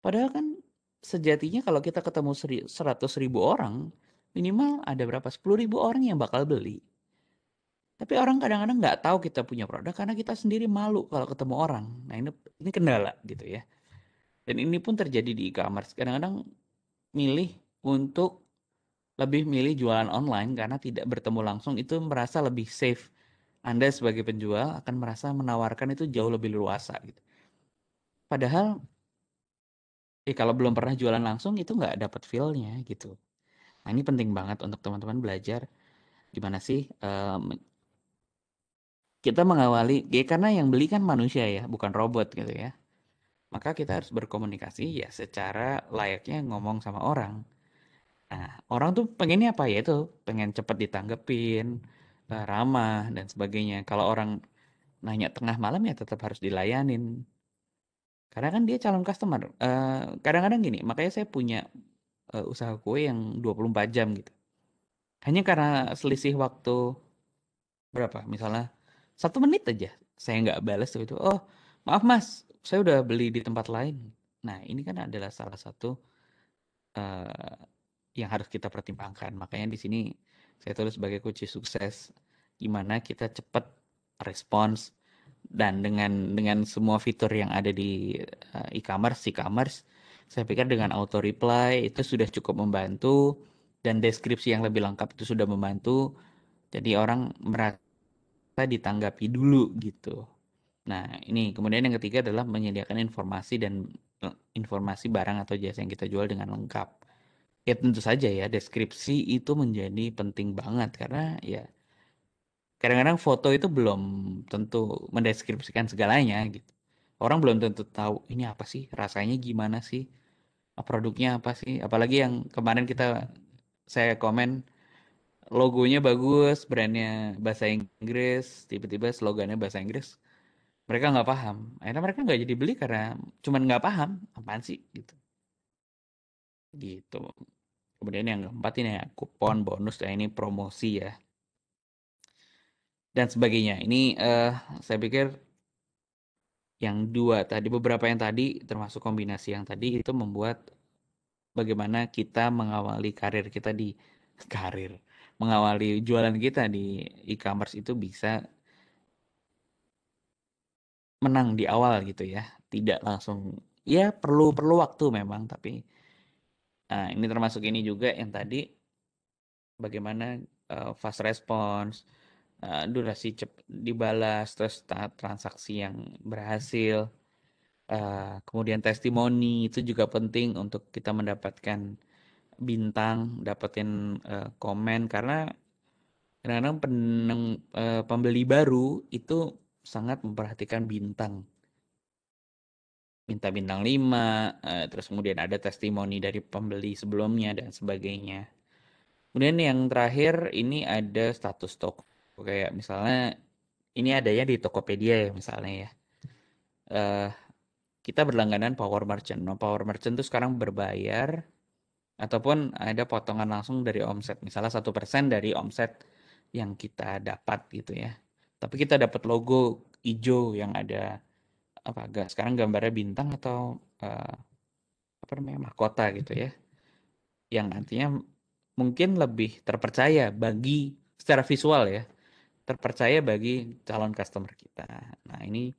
padahal kan sejatinya kalau kita ketemu seratus ribu orang minimal ada berapa sepuluh ribu orang yang bakal beli tapi orang kadang-kadang nggak tahu kita punya produk karena kita sendiri malu kalau ketemu orang. Nah ini ini kendala gitu ya. Dan ini pun terjadi di e-commerce. Kadang-kadang milih untuk lebih milih jualan online karena tidak bertemu langsung itu merasa lebih safe. Anda sebagai penjual akan merasa menawarkan itu jauh lebih luasa gitu. Padahal eh kalau belum pernah jualan langsung itu nggak dapat feel-nya gitu. Nah, ini penting banget untuk teman-teman belajar gimana sih um, kita mengawali ya karena yang beli kan manusia ya bukan robot gitu ya maka kita harus berkomunikasi ya secara layaknya ngomong sama orang Nah, orang tuh pengennya apa? Ya itu, pengen cepet ditanggepin, e, ramah dan sebagainya. Kalau orang nanya tengah malam ya tetap harus dilayanin. Karena kan dia calon customer, e, kadang-kadang gini, makanya saya punya, e, usaha kue yang 24 jam gitu. Hanya karena selisih waktu berapa, misalnya satu menit aja saya nggak bales itu, "Oh, maaf Mas, saya udah beli di tempat lain." Nah, ini kan adalah salah satu, yang harus kita pertimbangkan. Makanya di sini saya tulis sebagai kunci sukses gimana kita cepat respons dan dengan dengan semua fitur yang ada di eh, e-commerce e-commerce saya pikir dengan auto reply itu sudah cukup membantu dan deskripsi yang lebih lengkap itu sudah membantu jadi orang merasa ditanggapi dulu gitu nah ini kemudian yang ketiga adalah menyediakan informasi dan eh, informasi barang atau jasa yang kita jual dengan lengkap ya tentu saja ya deskripsi itu menjadi penting banget karena ya kadang-kadang foto itu belum tentu mendeskripsikan segalanya gitu. Orang belum tentu tahu ini apa sih, rasanya gimana sih, ah, produknya apa sih. Apalagi yang kemarin kita saya komen logonya bagus, brandnya bahasa Inggris, tiba-tiba slogannya bahasa Inggris. Mereka nggak paham. Akhirnya mereka nggak jadi beli karena cuman nggak paham apaan sih gitu. Gitu. Kemudian yang keempat ini ya, kupon, bonus, ya ini promosi ya. Dan sebagainya. Ini uh, saya pikir yang dua tadi, beberapa yang tadi termasuk kombinasi yang tadi itu membuat bagaimana kita mengawali karir kita di karir. Mengawali jualan kita di e-commerce itu bisa menang di awal gitu ya. Tidak langsung ya perlu perlu waktu memang tapi Nah, ini termasuk ini juga yang tadi bagaimana uh, fast response, uh, durasi cep dibalas, terus transaksi yang berhasil, uh, kemudian testimoni itu juga penting untuk kita mendapatkan bintang, dapetin uh, komen karena kadang-kadang uh, pembeli baru itu sangat memperhatikan bintang minta bintang 5, uh, eh, terus kemudian ada testimoni dari pembeli sebelumnya dan sebagainya. Kemudian yang terakhir ini ada status toko. Kayak misalnya ini adanya di Tokopedia ya misalnya ya. Uh, kita berlangganan Power Merchant. no nah, Power Merchant itu sekarang berbayar ataupun ada potongan langsung dari omset. Misalnya satu persen dari omset yang kita dapat gitu ya. Tapi kita dapat logo hijau yang ada apa agak sekarang gambarnya bintang atau uh, apa namanya mahkota gitu ya yang nantinya mungkin lebih terpercaya bagi secara visual ya terpercaya bagi calon customer kita nah ini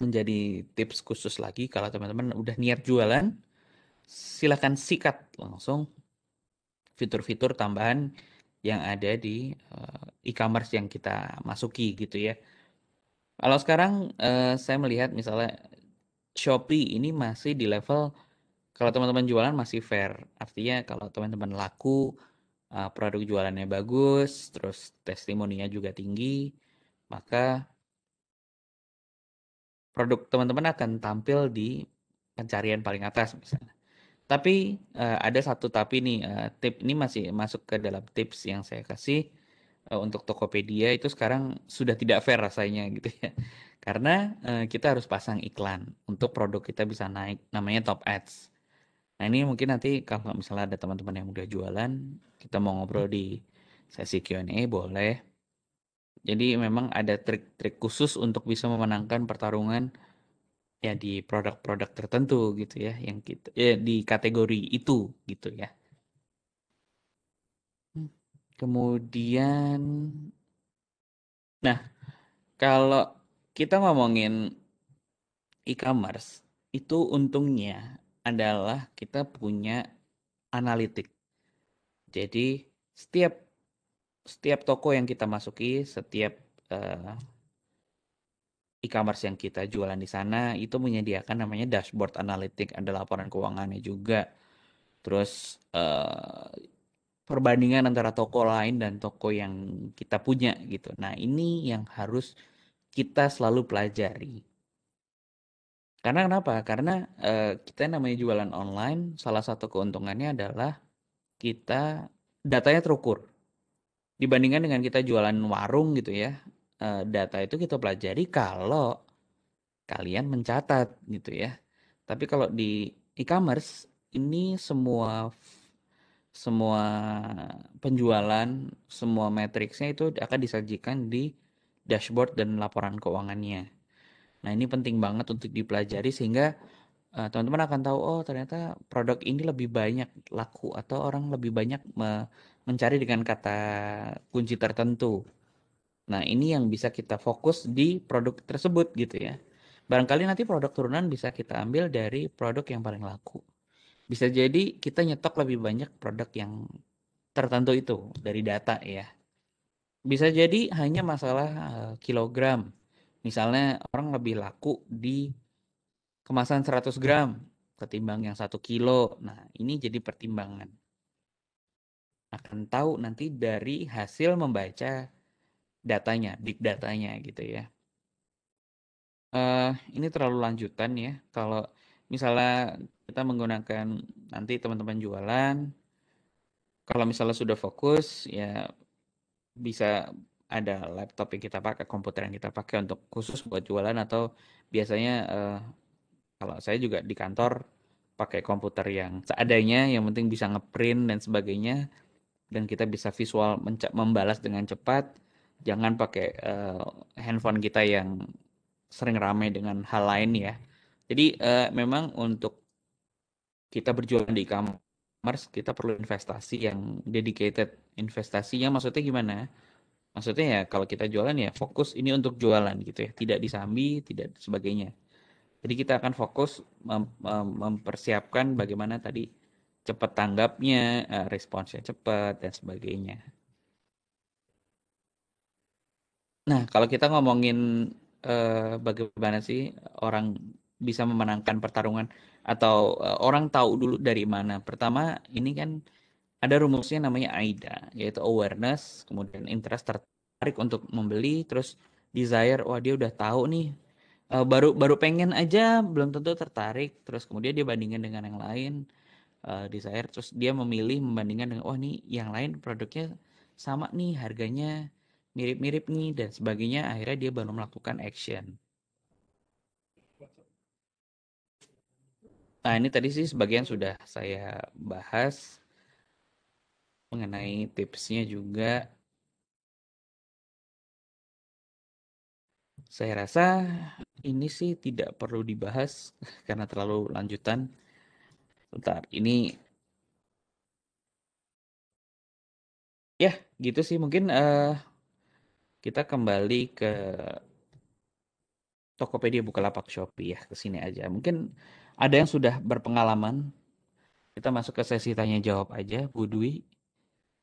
menjadi tips khusus lagi kalau teman-teman udah niat jualan silahkan sikat langsung fitur-fitur tambahan yang ada di eh, e-commerce yang kita masuki gitu ya kalau sekarang uh, saya melihat misalnya Shopee ini masih di level kalau teman-teman jualan masih fair. Artinya kalau teman-teman laku, uh, produk jualannya bagus, terus testimoninya juga tinggi, maka produk teman-teman akan tampil di pencarian paling atas misalnya. Tapi, uh, ada satu tapi nih, uh, tip ini masih masuk ke dalam tips yang saya kasih. Eh, untuk Tokopedia itu sekarang sudah tidak fair rasanya gitu ya. Karena uh, kita harus pasang iklan untuk produk kita bisa naik namanya top ads. Nah ini mungkin nanti kalau misalnya ada teman-teman yang udah jualan, kita mau ngobrol di sesi Q&A boleh. Jadi memang ada trik-trik khusus untuk bisa memenangkan pertarungan ya di produk-produk tertentu gitu ya yang kita ya di kategori itu gitu ya. Kemudian, nah kalau kita ngomongin e-commerce, itu untungnya adalah kita punya analitik. Jadi setiap setiap toko yang kita masuki, setiap uh, e-commerce yang kita jualan di sana itu menyediakan namanya dashboard analitik, ada laporan keuangannya juga. Terus uh, perbandingan antara toko lain dan toko yang kita punya gitu. Nah, ini yang harus kita selalu pelajari. Karena kenapa? Karena uh, kita namanya jualan online, salah satu keuntungannya adalah kita datanya terukur. Dibandingkan dengan kita jualan warung gitu ya, uh, data itu kita pelajari kalau kalian mencatat gitu ya. Tapi kalau di e-commerce ini semua semua penjualan, semua matriksnya itu akan disajikan di dashboard dan laporan keuangannya. Nah ini penting banget untuk dipelajari sehingga eh, teman-teman uh, akan tahu oh ternyata produk ini lebih banyak laku atau orang lebih banyak me mencari dengan kata kunci tertentu. Nah ini yang bisa kita fokus di produk tersebut gitu ya. Barangkali nanti produk turunan bisa kita ambil dari produk yang paling laku bisa jadi kita nyetok lebih banyak produk yang tertentu itu dari data ya. Bisa jadi hanya masalah eh, kilogram. Misalnya orang lebih laku di kemasan 100 gram ketimbang yang 1 kilo. Nah, ini jadi pertimbangan. Akan tahu nanti dari hasil membaca datanya, big datanya gitu ya. Uh, ini terlalu lanjutan ya. Kalau misalnya kita menggunakan nanti teman-teman jualan kalau misalnya sudah fokus ya bisa ada laptop yang kita pakai komputer yang kita pakai untuk khusus buat jualan atau biasanya eh, kalau saya juga di kantor pakai komputer yang seadanya yang penting bisa ngeprint dan sebagainya dan kita bisa visual membalas dengan cepat jangan pakai eh, handphone kita yang sering ramai dengan hal lain ya jadi eh, memang untuk kita berjualan di e-commerce, kita perlu investasi yang dedicated. Investasinya maksudnya gimana? Maksudnya ya kalau kita jualan ya fokus ini untuk jualan gitu ya, tidak disambi, tidak sebagainya. Jadi kita akan fokus mem mem mempersiapkan bagaimana tadi cepat tanggapnya, eh, responsnya cepat dan sebagainya. Nah, kalau kita ngomongin eh, bagaimana sih orang bisa memenangkan pertarungan atau uh, orang tahu dulu dari mana. Pertama, ini kan ada rumusnya namanya AIDA, yaitu awareness, kemudian interest tertarik untuk membeli, terus desire, wah dia udah tahu nih, uh, baru baru pengen aja, belum tentu tertarik, terus kemudian dia bandingkan dengan yang lain, uh, desire, terus dia memilih membandingkan dengan, wah nih yang lain produknya sama nih, harganya mirip-mirip nih dan sebagainya, akhirnya dia baru melakukan action. Nah, ini tadi sih sebagian sudah saya bahas mengenai tipsnya juga. Saya rasa ini sih tidak perlu dibahas karena terlalu lanjutan. Bentar, ini ya gitu sih mungkin uh, kita kembali ke Tokopedia Bukalapak Shopee ya ke sini aja. Mungkin ada yang sudah berpengalaman. Kita masuk ke sesi tanya jawab aja, Bu Dwi.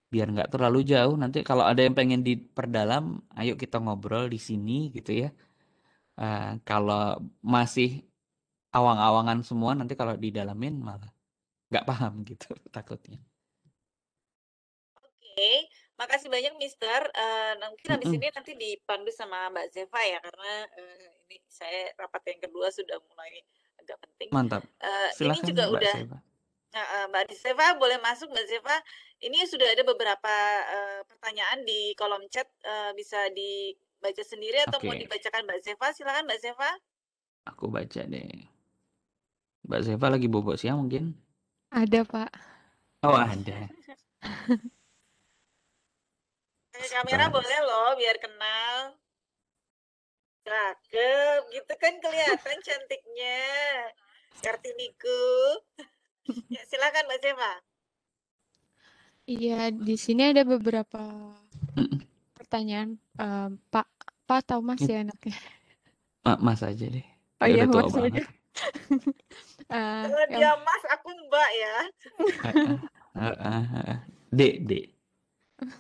Biar nggak terlalu jauh. Nanti kalau ada yang pengen diperdalam, ayo kita ngobrol di sini gitu ya. Uh, kalau masih awang-awangan semua, nanti kalau didalamin malah nggak paham gitu takutnya. Oke, okay. makasih banyak Mister. Uh, eh, mungkin habis mm -hmm. ini nanti dipandu sama Mbak Zeva ya karena uh, ini saya rapat yang kedua sudah mulai juga penting. Mantap. Uh, ini juga Mbak udah Zeva. Uh, Mbak Zeva boleh masuk Mbak Zeva. Ini sudah ada beberapa uh, pertanyaan di kolom chat uh, bisa dibaca sendiri atau okay. mau dibacakan Mbak Zeva? Silakan Mbak Zeva. Aku baca deh. Mbak Zeva lagi bobo siang mungkin? Ada, Pak. Oh, ada. kamera boleh loh biar kenal. Cakep, gitu kan kelihatan cantiknya. Kartiniku. Ya, silakan Mbak Zema Iya, di sini ada beberapa pertanyaan. Um, Pak, Pak tahu Mas ya anaknya? Iya. Pak Mas aja deh. Oh iya, Mas aja. uh, Kalau dia Mas, aku Mbak ya. Dek, Dek.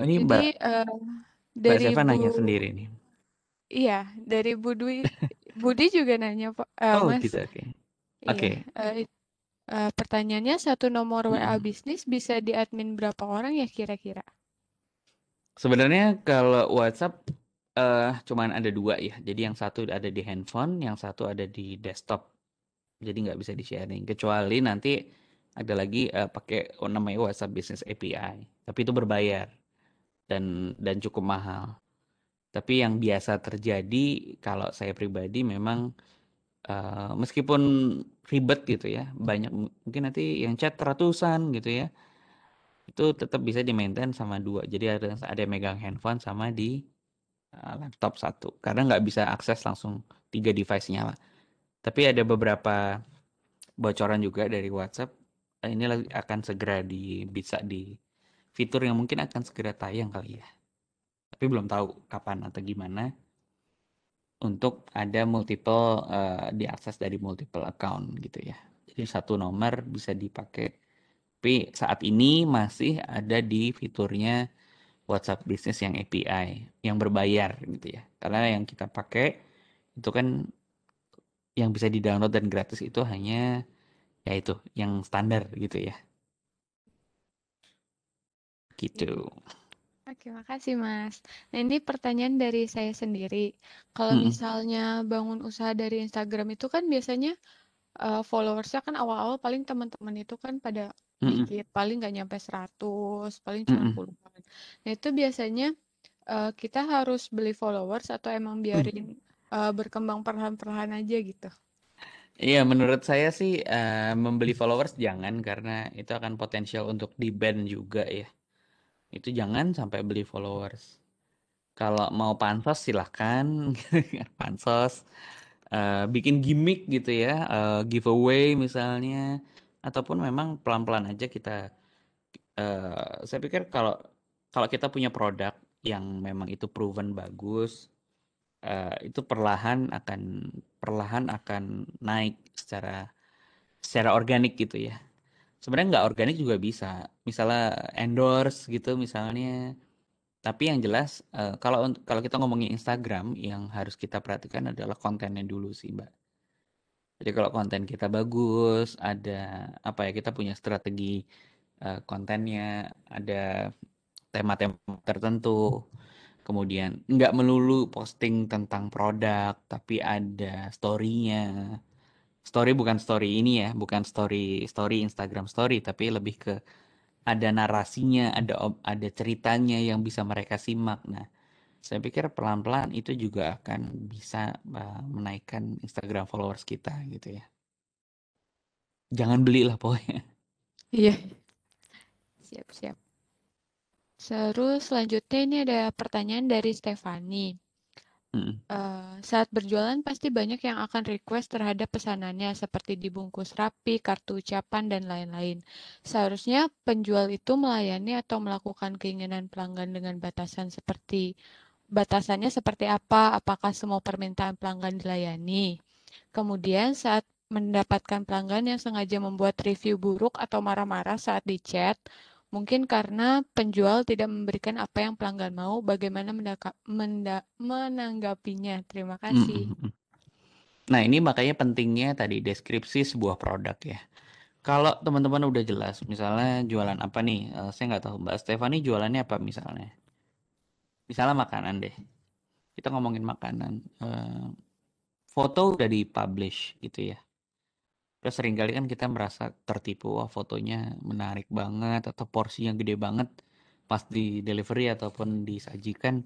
Oh, ini Mbak. uh, dari Mbak Siapa Bu... nanya sendiri nih. Iya, dari Budi. Budi juga nanya, Pak, Uh, Oh, Mas. gitu. Oke. Iya. Oke. uh, pertanyaannya satu nomor WA hmm. bisnis bisa diadmin berapa orang ya kira-kira? Sebenarnya kalau WhatsApp eh cuman ada dua ya. Jadi yang satu ada di handphone, yang satu ada di desktop. Jadi nggak bisa di sharing. Kecuali nanti ada lagi eh, pakai namanya WhatsApp Business API. Tapi itu berbayar dan dan cukup mahal. Tapi yang biasa terjadi kalau saya pribadi memang uh, meskipun ribet gitu ya, banyak mungkin nanti yang chat ratusan gitu ya. Itu tetap bisa di maintain sama dua. Jadi ada ada megang handphone sama di uh, laptop satu. Karena nggak bisa akses langsung tiga device-nya Tapi ada beberapa bocoran juga dari WhatsApp eh, ini akan segera di bisa di fitur yang mungkin akan segera tayang kali ya tapi belum tahu kapan atau gimana untuk ada multiple uh, diakses dari multiple account gitu ya. Jadi satu nomor bisa dipakai. Tapi saat ini masih ada di fiturnya WhatsApp Business yang API, yang berbayar gitu ya. Karena yang kita pakai itu kan yang bisa di-download dan gratis itu hanya yaitu yang standar gitu ya. Gitu. Terima kasih Mas. Nah, ini pertanyaan dari saya sendiri. Kalau hmm. misalnya bangun usaha dari Instagram itu kan biasanya uh, followersnya kan awal-awal paling teman-teman itu kan pada sedikit paling nggak nyampe 100, paling cuma mm Nah, itu biasanya uh, kita harus beli followers atau emang mm. biarin biarin uh, eh, berkembang perlahan-perlahan aja gitu? Iya, menurut saya sih eh, membeli followers jangan karena itu akan potensial untuk di-ban juga ya itu jangan sampai beli followers kalau mau pansos silahkan pansos uh, bikin gimmick gitu ya uh, giveaway misalnya ataupun memang pelan-pelan aja kita uh, saya pikir kalau kalau kita punya produk yang memang itu proven bagus uh, itu perlahan akan perlahan akan naik secara secara organik gitu ya sebenarnya nggak organik juga bisa misalnya endorse gitu misalnya tapi yang jelas eh, kalau kalau kita ngomongin Instagram yang harus kita perhatikan adalah kontennya dulu sih mbak jadi kalau konten kita bagus ada apa ya kita punya strategi eh, kontennya ada tema-tema tertentu kemudian nggak melulu posting tentang produk tapi ada storynya story bukan story ini ya, bukan story story Instagram story, tapi lebih ke ada narasinya, ada ada ceritanya yang bisa mereka simak. Nah, saya pikir pelan-pelan itu juga akan bisa eh, menaikkan Instagram followers kita gitu ya. Jangan belilah pokoknya. Iya. Siap-siap. Terus selanjutnya ini ada pertanyaan dari Stefani. Uh, saat berjualan pasti banyak yang akan request terhadap pesanannya seperti dibungkus rapi, kartu ucapan, dan lain-lain. Seharusnya penjual itu melayani atau melakukan keinginan pelanggan dengan batasan seperti batasannya seperti apa, apakah semua permintaan pelanggan dilayani. Kemudian saat mendapatkan pelanggan yang sengaja membuat review buruk atau marah-marah saat di chat, Mungkin karena penjual tidak memberikan apa yang pelanggan mau, bagaimana mendaka, menda, menanggapinya. Terima kasih. hmm Nah, ini makanya pentingnya tadi deskripsi sebuah produk ya. Kalau teman-teman udah jelas, misalnya jualan apa nih? Eh, saya nggak tahu Mbak Stefani jualannya apa misalnya. Misalnya makanan deh. Kita ngomongin makanan. Eh, foto udah di publish gitu ya Terus ya, seringkali kan kita merasa tertipu, wah fotonya menarik banget atau porsinya gede banget pas di delivery ataupun disajikan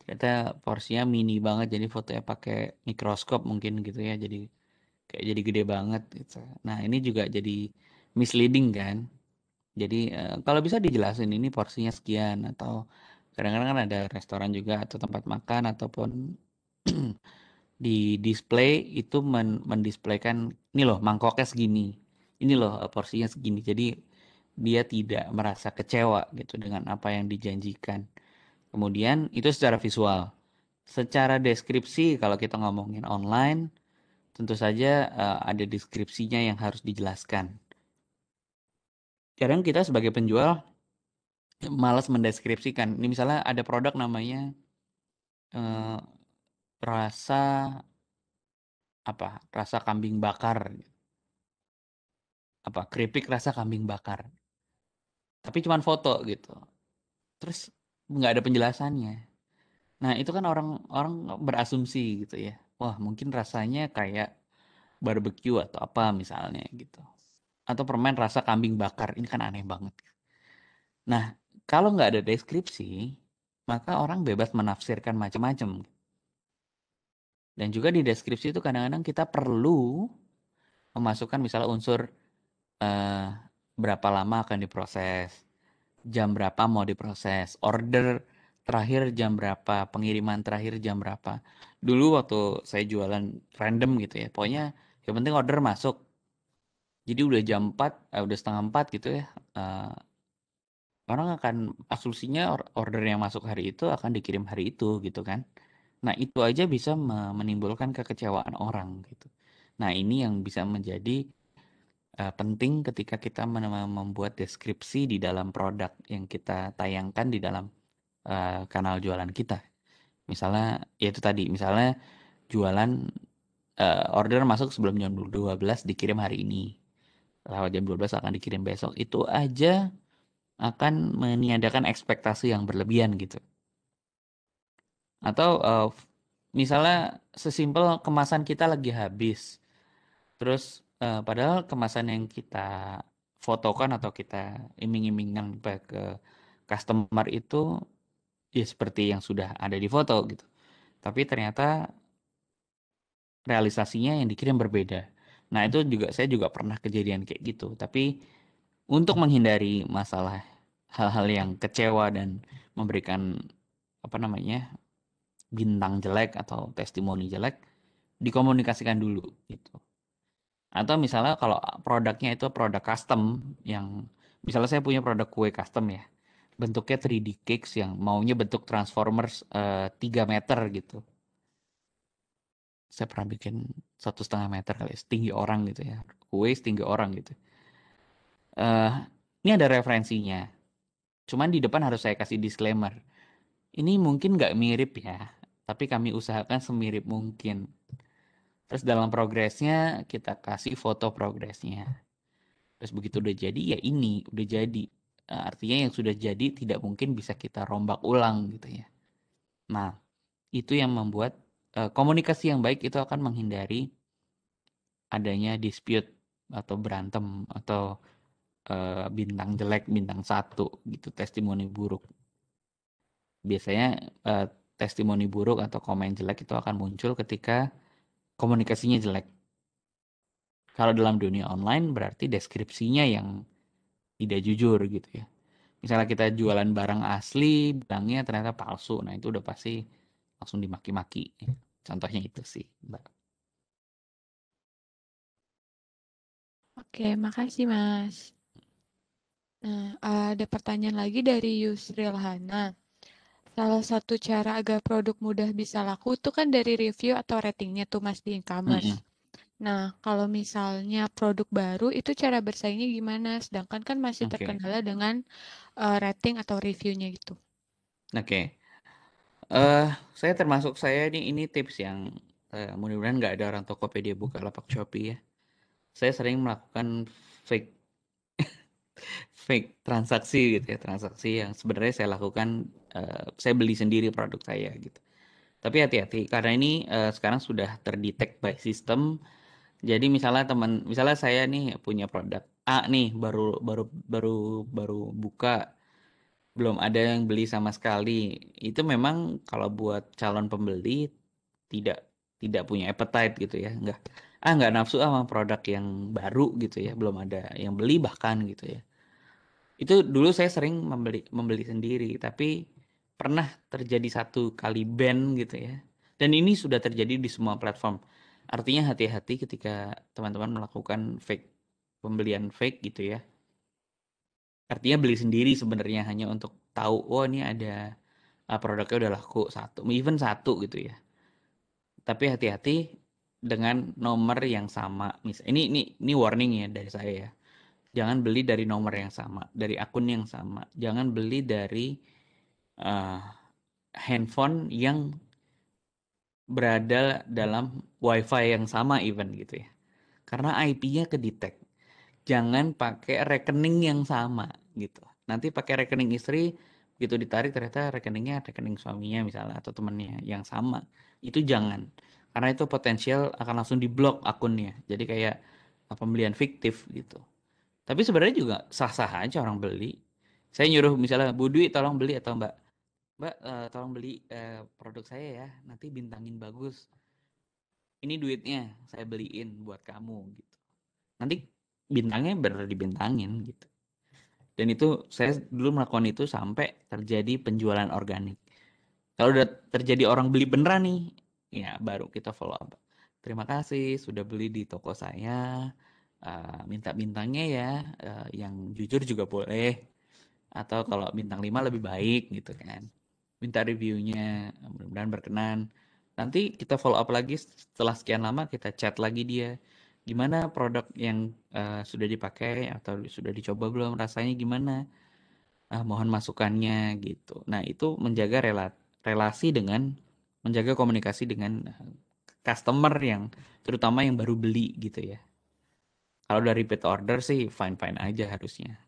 ternyata porsinya mini banget jadi fotonya pakai mikroskop mungkin gitu ya jadi kayak jadi gede banget gitu. Nah, ini juga jadi misleading kan. Jadi eh, kalau bisa dijelasin ini porsinya sekian atau kadang-kadang kan ada restoran juga atau tempat makan ataupun di display itu men mendisplaykan ini loh mangkoknya segini ini loh eh, porsinya segini jadi dia tidak merasa kecewa gitu dengan apa yang dijanjikan kemudian itu secara visual secara deskripsi kalau kita ngomongin online tentu saja uh, ada deskripsinya yang harus dijelaskan kadang kita sebagai penjual malas mendeskripsikan ini misalnya ada produk namanya uh, rasa apa? Rasa kambing bakar. Apa? Keripik rasa kambing bakar. Tapi cuma foto gitu. Terus nggak ada penjelasannya. Nah, itu kan orang orang berasumsi gitu ya. Wah, mungkin rasanya kayak barbecue atau apa misalnya gitu. Atau permen rasa kambing bakar. Ini kan aneh banget. Nah, kalau nggak ada deskripsi, maka orang bebas menafsirkan macam-macam. Dan juga di deskripsi itu kadang-kadang kita perlu memasukkan misalnya unsur eh, berapa lama akan diproses, jam berapa mau diproses, order terakhir jam berapa, pengiriman terakhir jam berapa. Dulu waktu saya jualan random gitu ya, pokoknya yang penting order masuk. Jadi udah jam 4, eh, udah setengah 4 gitu ya, eh, orang akan asumsinya order yang masuk hari itu akan dikirim hari itu gitu kan. Nah, itu aja bisa menimbulkan kekecewaan orang gitu. Nah, ini yang bisa menjadi uh, penting ketika kita membuat deskripsi di dalam produk yang kita tayangkan di dalam uh, kanal jualan kita. Misalnya, ya itu tadi, misalnya jualan uh, order masuk sebelum jam 12 dikirim hari ini. Lewat jam 12 akan dikirim besok. Itu aja akan meniadakan ekspektasi yang berlebihan gitu. Atau uh, misalnya sesimpel kemasan kita lagi habis. Terus uh, padahal kemasan yang kita fotokan atau kita iming-imingan ke customer itu ya seperti yang sudah ada di foto gitu. Tapi ternyata realisasinya yang dikirim berbeda. Nah, itu juga saya juga pernah kejadian kayak gitu. Tapi untuk menghindari masalah hal-hal yang kecewa dan memberikan apa namanya bintang jelek atau testimoni jelek dikomunikasikan dulu gitu. Atau misalnya kalau produknya itu produk custom yang misalnya saya punya produk kue custom ya. Bentuknya 3D cakes yang maunya bentuk Transformers uh, eh, 3 meter gitu. Saya pernah bikin satu setengah meter kali ya, setinggi orang gitu ya. Kue setinggi orang gitu. Uh, ini ada referensinya. Cuman di depan harus saya kasih disclaimer. Ini mungkin nggak mirip ya tapi kami usahakan semirip mungkin. Terus dalam progresnya kita kasih foto progresnya. Terus begitu udah jadi ya ini udah jadi. Eh, artinya yang sudah jadi tidak mungkin bisa kita rombak ulang gitu ya. Nah itu yang membuat eh, komunikasi yang baik itu akan menghindari adanya dispute atau berantem atau eh, bintang jelek bintang satu gitu testimoni buruk. Biasanya testimoni buruk atau komen jelek itu akan muncul ketika komunikasinya jelek. Kalau dalam dunia online berarti deskripsinya yang tidak jujur gitu ya. Misalnya kita jualan barang asli, barangnya ternyata palsu. Nah, itu udah pasti langsung dimaki-maki. Contohnya itu sih, Mbak. Oke, makasih Mas. Nah, ada pertanyaan lagi dari Yusril Hana. Salah satu cara agar produk mudah bisa laku itu kan dari review atau ratingnya tuh Mas di e-commerce. Mm -hmm. Nah, kalau misalnya produk baru itu cara bersaingnya gimana? Sedangkan kan masih okay. terkendala dengan uh, rating atau reviewnya gitu. Oke, okay. E, uh, saya termasuk saya nih ini tips yang uh, mudah-mudahan nggak ada orang Tokopedia buka lapak Shopee ya. Saya sering melakukan fake fake transaksi gitu ya transaksi yang sebenarnya saya lakukan uh, saya beli sendiri produk saya gitu. Tapi hati-hati karena ini uh, sekarang sudah terdetect by sistem. Jadi misalnya teman, misalnya saya nih punya produk A nih baru baru baru baru buka belum ada yang beli sama sekali. Itu memang kalau buat calon pembeli tidak tidak punya appetite gitu ya, enggak ah nggak nafsu sama produk yang baru gitu ya, belum ada yang beli bahkan gitu ya. Itu dulu saya sering membeli membeli sendiri, tapi pernah terjadi satu kali ban gitu ya. Dan ini sudah terjadi di semua platform. Artinya hati-hati ketika teman-teman melakukan fake pembelian fake gitu ya. Artinya beli sendiri sebenarnya hanya untuk tahu oh ini ada ah, produknya udah laku satu, even satu gitu ya. Tapi hati-hati dengan nomor yang sama. Mis ini ini ini warning ya dari saya ya. Jangan beli dari nomor yang sama, dari akun yang sama. Jangan beli dari uh, handphone yang berada dalam WiFi yang sama even gitu ya. Karena IP-nya kedetek. Jangan pakai rekening yang sama gitu. Nanti pakai rekening istri gitu ditarik ternyata rekeningnya rekening suaminya misalnya atau temennya yang sama. Itu jangan. Karena itu potensial akan langsung diblok akunnya. Jadi kayak eh, pembelian fiktif gitu. Tapi sebenarnya juga sah-sah aja orang beli. Saya nyuruh misalnya Bu tolong beli atau Mbak Mbak, uh, tolong beli, uh, produk saya ya, nanti bintangin bagus. Ini duitnya, saya beliin buat kamu, gitu. Nanti bintangnya benar dibintangin, gitu. Dan itu saya dulu melakukan itu sampai terjadi penjualan organik. Kalau udah terjadi orang beli beneran nih, ya baru kita follow up. Terima kasih sudah beli di toko saya, Uh, minta bintangnya ya, uh, yang jujur juga boleh, atau kalau bintang 5 lebih baik, gitu kan minta reviewnya mudah-mudahan berkenan nanti kita follow up lagi setelah sekian lama kita chat lagi dia gimana produk yang uh, sudah dipakai atau sudah dicoba belum rasanya gimana uh, mohon masukannya gitu nah itu menjaga rela relasi dengan menjaga komunikasi dengan eh, customer yang terutama yang baru beli gitu ya kalau dari repeat order sih fine fine aja harusnya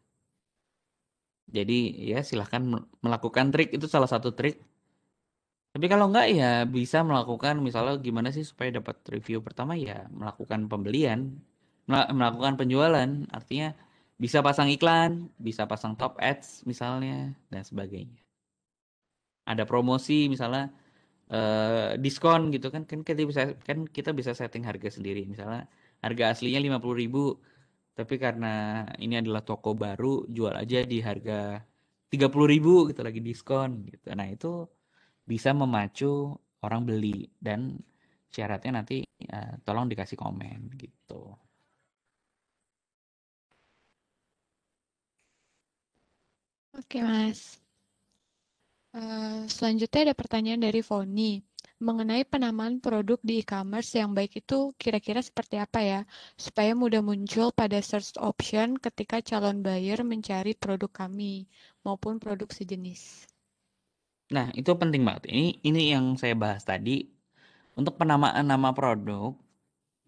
jadi ya silahkan melakukan trik, itu salah satu trik. Tapi kalau enggak ya bisa melakukan misalnya gimana sih supaya dapat review pertama ya melakukan pembelian, melakukan penjualan, artinya bisa pasang iklan, bisa pasang top ads misalnya dan sebagainya. Ada promosi misalnya eh, diskon gitu kan kan kita bisa kan kita bisa setting harga sendiri misalnya harga aslinya 50.000 tapi karena ini adalah toko baru jual aja di harga tiga puluh ribu gitu lagi diskon gitu nah itu bisa memacu orang beli dan syaratnya nanti uh, tolong dikasih komen gitu Oke mas, uh, selanjutnya ada pertanyaan dari Foni mengenai penamaan produk di e-commerce yang baik itu kira-kira seperti apa ya? Supaya mudah muncul pada search option ketika calon buyer mencari produk kami maupun produk sejenis. Nah, itu penting banget. Ini ini yang saya bahas tadi untuk penamaan nama produk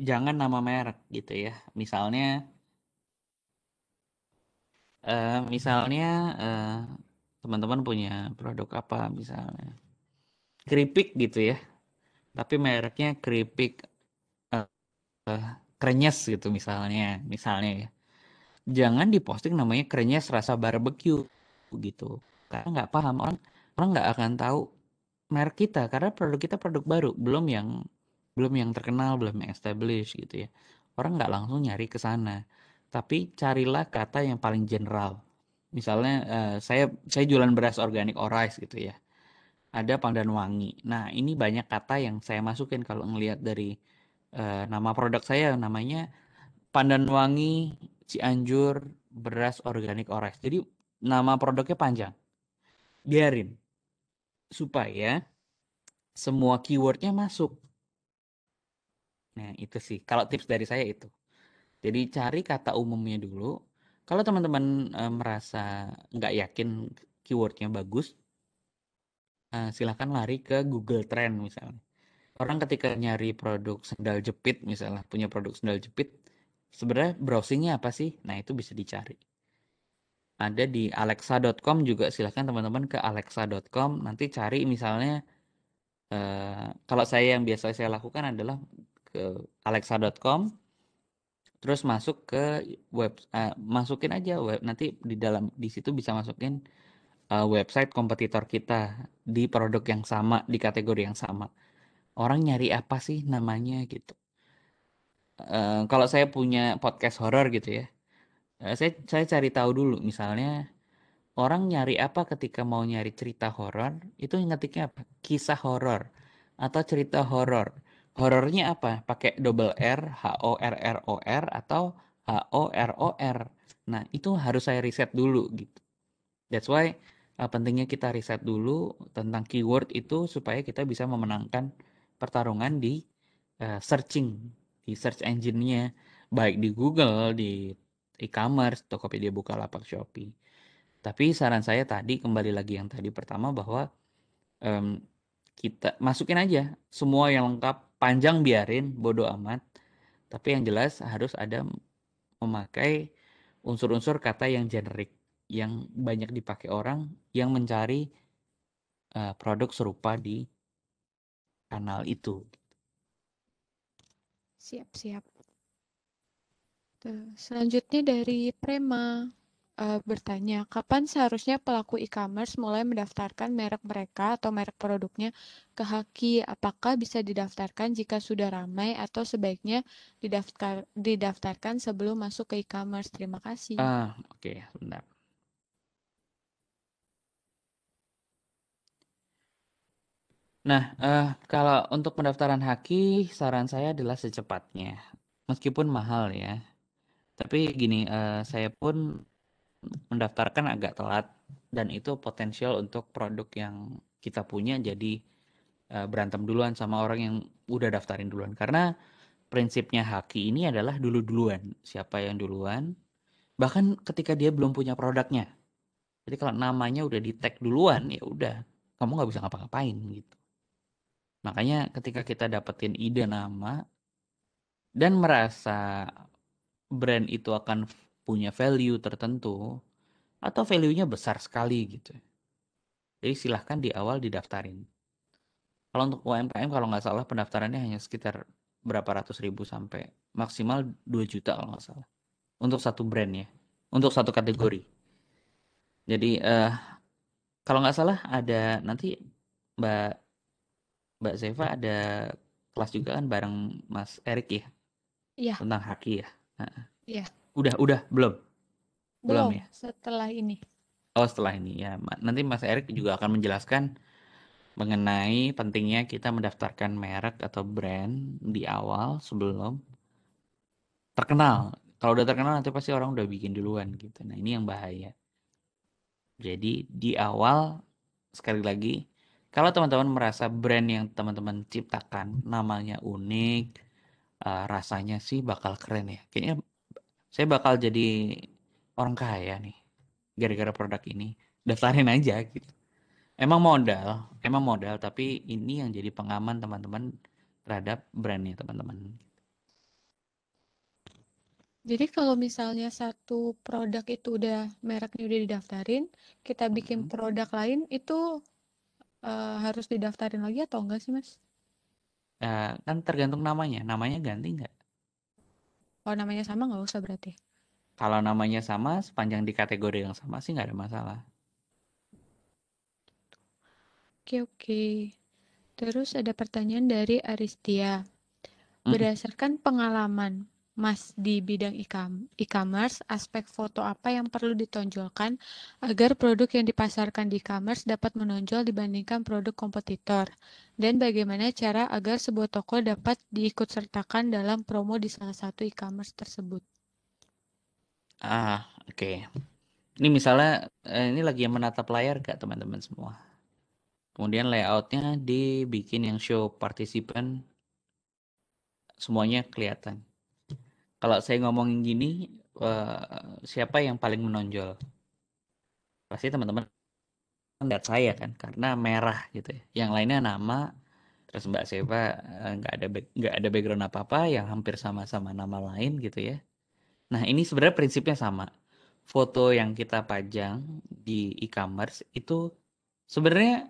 jangan nama merek gitu ya. Misalnya uh, misalnya uh, teman-teman punya produk apa misalnya keripik gitu ya tapi mereknya keripik uh, uh, krenyes gitu misalnya misalnya ya jangan diposting namanya krenyes rasa barbecue gitu karena nggak paham orang orang nggak akan tahu merek kita karena produk kita produk baru belum yang belum yang terkenal belum yang established gitu ya orang nggak langsung nyari ke sana tapi carilah kata yang paling general misalnya uh, saya saya jualan beras organik orais gitu ya ada pandan wangi. Nah, ini banyak kata yang saya masukin kalau ngelihat dari uh, nama produk saya namanya pandan wangi Cianjur beras organik Ores. Jadi nama produknya panjang. Biarin supaya semua keywordnya masuk. Nah, itu sih. Kalau tips dari saya itu. Jadi cari kata umumnya dulu. Kalau teman-teman e, merasa nggak yakin keywordnya bagus, Eh, silahkan lari ke Google Trend misalnya. Orang ketika nyari produk sendal jepit misalnya, punya produk sendal jepit, sebenarnya browsingnya apa sih? Nah, itu bisa dicari. Ada di alexa.com juga silahkan teman-teman ke alexa.com, nanti cari misalnya, eh, kalau saya yang biasa saya lakukan adalah ke alexa.com, terus masuk ke web uh, masukin aja web nanti di dalam di situ bisa masukin, uh, website kompetitor kita di produk yang sama, di kategori yang sama. Orang nyari apa sih namanya gitu. Uh, kalau saya punya podcast horor gitu ya, uh, saya saya cari tahu dulu misalnya orang nyari apa ketika mau nyari cerita horor itu ngetiknya apa? Kisah horor atau cerita horor. Horornya apa? Pakai double R, H O R R O R atau H O R O R. Nah, itu harus saya riset dulu gitu. That's why uh, pentingnya kita riset dulu tentang keyword itu supaya kita bisa memenangkan pertarungan di uh, searching di search engine-nya baik di Google, di e-commerce, Tokopedia, Bukalapak, Shopee. Tapi saran saya tadi kembali lagi yang tadi pertama bahwa um, kita masukin aja semua yang lengkap, panjang biarin, bodoh amat. Tapi yang jelas harus ada memakai unsur-unsur kata yang generik yang banyak dipakai orang yang mencari uh, produk serupa di kanal itu. Siap, siap. Selanjutnya dari Prema uh, bertanya, kapan seharusnya pelaku e-commerce mulai mendaftarkan merek mereka atau merek produknya ke Haki? Apakah bisa didaftarkan jika sudah ramai atau sebaiknya didaftar, didaftarkan sebelum masuk ke e-commerce? Terima kasih. Ah, oke, okay. Nah, uh, kalau untuk pendaftaran haki, saran saya adalah secepatnya. Meskipun mahal ya, tapi gini, uh, saya pun mendaftarkan agak telat dan itu potensial untuk produk yang kita punya jadi, uh, berantem duluan sama orang yang udah daftarin duluan. Karena prinsipnya haki ini adalah dulu-duluan, siapa yang duluan, bahkan ketika dia belum punya produknya. Jadi kalau namanya udah di-tag duluan, ya udah, kamu nggak bisa ngapa-ngapain gitu. Makanya ketika kita dapetin ide nama dan merasa brand itu akan punya value tertentu atau value-nya besar sekali gitu. Jadi silahkan di awal didaftarin. Kalau untuk UMKM kalau nggak salah pendaftarannya hanya sekitar berapa ratus ribu sampai maksimal 2 juta kalau nggak salah. Untuk satu brand ya. Untuk satu kategori. Jadi uh, kalau nggak salah ada nanti Mbak Mbak Zeva ada kelas juga kan bareng Mas Erik ya? Iya. Tentang haki ya. Iya. Udah, udah, belum? belum? Belum ya. Setelah ini. Oh, setelah ini ya. Nanti Mas Erik juga akan menjelaskan mengenai pentingnya kita mendaftarkan merek atau brand di awal sebelum terkenal. Kalau udah terkenal nanti pasti orang udah bikin duluan gitu. Nah, ini yang bahaya. Jadi di awal sekali lagi kalau teman-teman merasa brand yang teman-teman ciptakan namanya unik, uh, rasanya sih bakal keren ya. Kayaknya saya bakal jadi orang kaya nih gara-gara produk ini. Daftarin aja gitu. Emang modal, emang modal, tapi ini yang jadi pengaman teman-teman terhadap brandnya teman-teman. Jadi kalau misalnya satu produk itu udah mereknya udah didaftarin, kita bikin produk lain itu Eh, harus didaftarin lagi atau enggak sih Mas? Uh, kan tergantung namanya. Namanya ganti enggak? Kalau oh, namanya sama nggak usah berarti. Kalau namanya sama, sepanjang di kategori yang sama sih nggak ada masalah. Oke, oke. Terus ada pertanyaan dari Aristia. Berdasarkan pengalaman, Mas di bidang e-commerce, aspek foto apa yang perlu ditonjolkan agar produk yang dipasarkan di e-commerce dapat menonjol dibandingkan produk kompetitor? Dan bagaimana cara agar sebuah toko dapat diikutsertakan dalam promo di salah satu e-commerce tersebut? Ah, oke. Okay. Ini misalnya eh, ini lagi yang menatap layar gak teman-teman semua. Kemudian layoutnya dibikin yang show participant semuanya kelihatan kalau saya ngomongin gini uh, siapa yang paling menonjol pasti teman-teman lihat saya kan karena merah gitu ya yang lainnya nama terus Mbak Seva eh, nggak ada nggak ada background apa apa yang hampir sama-sama nama lain gitu ya nah ini sebenarnya prinsipnya sama foto yang kita pajang di e-commerce itu sebenarnya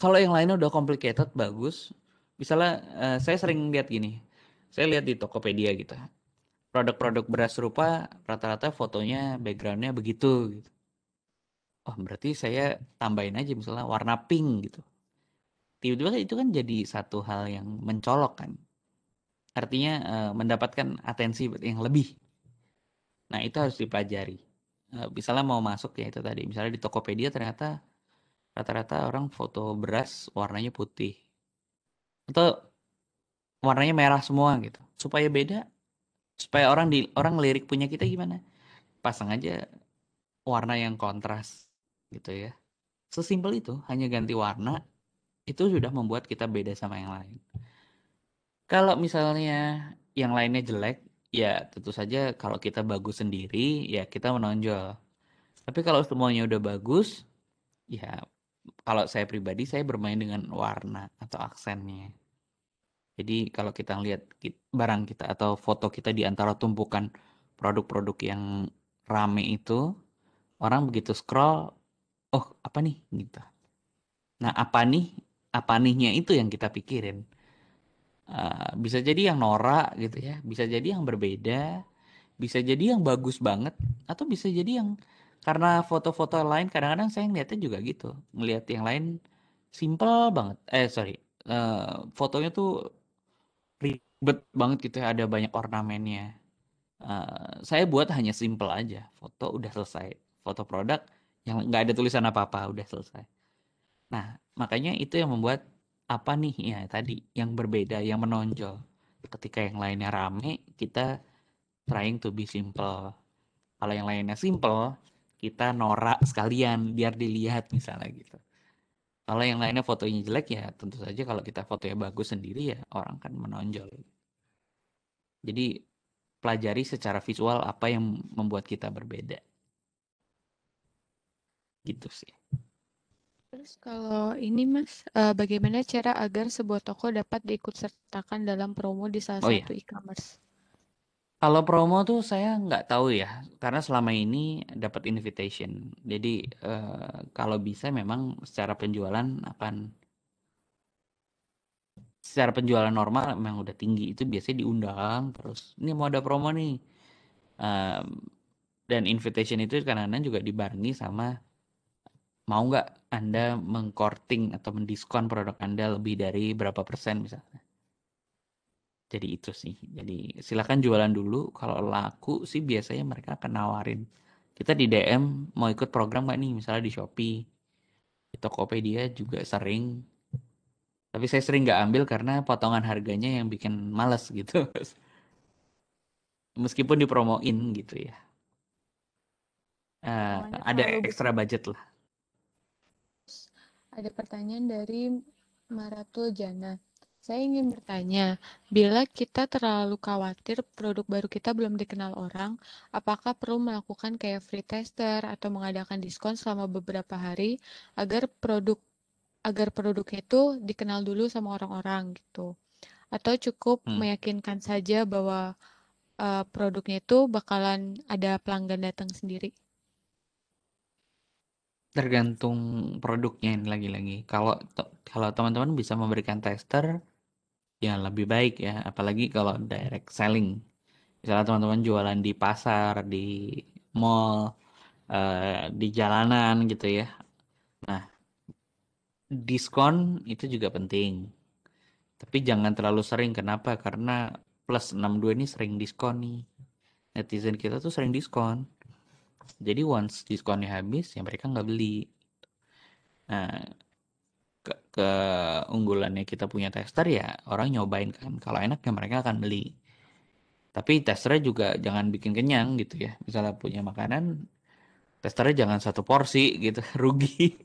kalau yang lainnya udah complicated bagus misalnya eh, saya sering lihat gini saya lihat di Tokopedia gitu produk-produk beras serupa rata-rata fotonya backgroundnya begitu gitu. Oh berarti saya tambahin aja misalnya warna pink gitu. Tiba-tiba itu kan jadi satu hal yang mencolok kan. Artinya eh, mendapatkan atensi yang lebih. Nah itu harus dipelajari. Eh, misalnya mau masuk ya itu tadi. Misalnya di Tokopedia ternyata rata-rata orang foto beras warnanya putih. Atau warnanya merah semua gitu supaya beda supaya orang di orang lirik punya kita gimana pasang aja warna yang kontras gitu ya sesimpel itu hanya ganti warna itu sudah membuat kita beda sama yang lain kalau misalnya yang lainnya jelek ya tentu saja kalau kita bagus sendiri ya kita menonjol tapi kalau semuanya udah bagus ya kalau saya pribadi saya bermain dengan warna atau aksennya jadi kalau kita lihat barang kita atau foto kita di antara tumpukan produk-produk yang rame itu, orang begitu scroll, oh apa nih gitu. Nah apa nih, apa nihnya itu yang kita pikirin. Uh, bisa jadi yang norak gitu ya, bisa jadi yang berbeda, bisa jadi yang bagus banget, atau bisa jadi yang karena foto-foto lain kadang-kadang saya ngeliatnya juga gitu, ngeliat yang lain simple banget, eh sorry, uh, fotonya tuh ribet banget gitu ya, ada banyak ornamennya. Uh, saya buat hanya simple aja, foto udah selesai, foto produk yang nggak ada tulisan apa-apa udah selesai. Nah, makanya itu yang membuat apa nih ya tadi yang berbeda, yang menonjol. Ketika yang lainnya rame, kita trying to be simple. Kalau yang lainnya simple, kita norak sekalian biar dilihat misalnya gitu. Kalau yang lainnya fotonya jelek ya tentu saja kalau kita fotonya bagus sendiri ya orang kan menonjol. Jadi pelajari secara visual apa yang membuat kita berbeda. Gitu sih. Terus kalau ini mas, eh, bagaimana cara agar sebuah toko dapat diikutsertakan dalam promo di salah oh, iya. satu iya. e-commerce? Kalau promo tuh saya nggak tahu ya, karena selama ini dapat invitation. Jadi eh, kalau bisa memang secara penjualan akan secara penjualan normal memang udah tinggi itu biasanya diundang terus ini mau ada promo nih um, dan invitation itu kadang-kadang juga dibarengi sama mau nggak anda mengkorting atau mendiskon produk anda lebih dari berapa persen misalnya jadi itu sih jadi silakan jualan dulu kalau laku sih biasanya mereka akan nawarin kita di DM mau ikut program gak nih misalnya di Shopee di Tokopedia juga sering tapi saya sering nggak ambil karena potongan harganya yang bikin males gitu meskipun dipromoin gitu ya uh, ada ekstra budget lah ada pertanyaan dari Maratul Jana saya ingin bertanya, bila kita terlalu khawatir produk baru kita belum dikenal orang, apakah perlu melakukan kayak free tester atau mengadakan diskon selama beberapa hari agar produk agar produk itu dikenal dulu sama orang-orang gitu? Atau cukup hmm. meyakinkan saja bahwa uh, produknya itu bakalan ada pelanggan datang sendiri? tergantung produknya ini lagi-lagi. Kalau kalau teman-teman bisa memberikan tester ya lebih baik ya apalagi kalau direct selling misalnya teman-teman jualan di pasar di mall uh, di jalanan gitu ya nah diskon itu juga penting tapi jangan terlalu sering kenapa karena plus 62 ini sering diskon nih netizen kita tuh sering diskon jadi once diskonnya habis ya mereka nggak beli nah ke keunggulannya kita punya tester ya orang nyobain kan kalau enak ya mereka akan beli tapi testernya juga jangan bikin kenyang gitu ya misalnya punya makanan testernya jangan satu porsi gitu rugi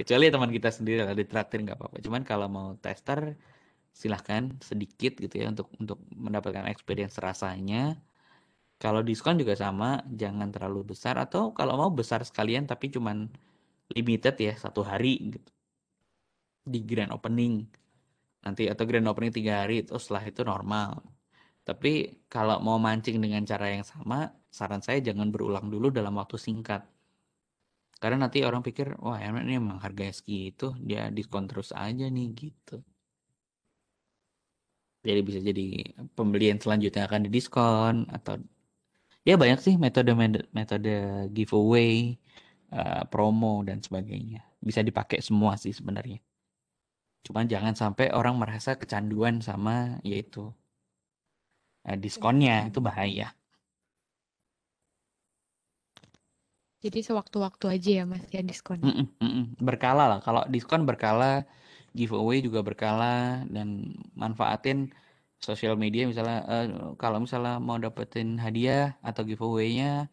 kecuali teman kita sendiri lah ditraktir nggak apa-apa cuman kalau mau tester silahkan sedikit gitu ya untuk untuk mendapatkan experience rasanya kalau diskon juga sama jangan terlalu besar atau kalau mau besar sekalian tapi cuman limited ya satu hari gitu di grand opening nanti atau grand opening tiga hari itu setelah itu normal tapi kalau mau mancing dengan cara yang sama saran saya jangan berulang dulu dalam waktu singkat karena nanti orang pikir wah emang ini emang harganya segitu dia diskon terus aja nih gitu jadi bisa jadi pembelian selanjutnya akan diskon atau ya banyak sih metode metode giveaway eh, promo dan sebagainya bisa dipakai semua sih sebenarnya cuma jangan sampai orang merasa kecanduan sama yaitu eh, diskonnya iya. itu bahaya. Jadi sewaktu-waktu aja ya mas ya diskon. Berkala lah. Kalau diskon berkala, giveaway juga berkala dan manfaatin sosial media misalnya eh, kalau misalnya mau dapetin hadiah atau giveaway-nya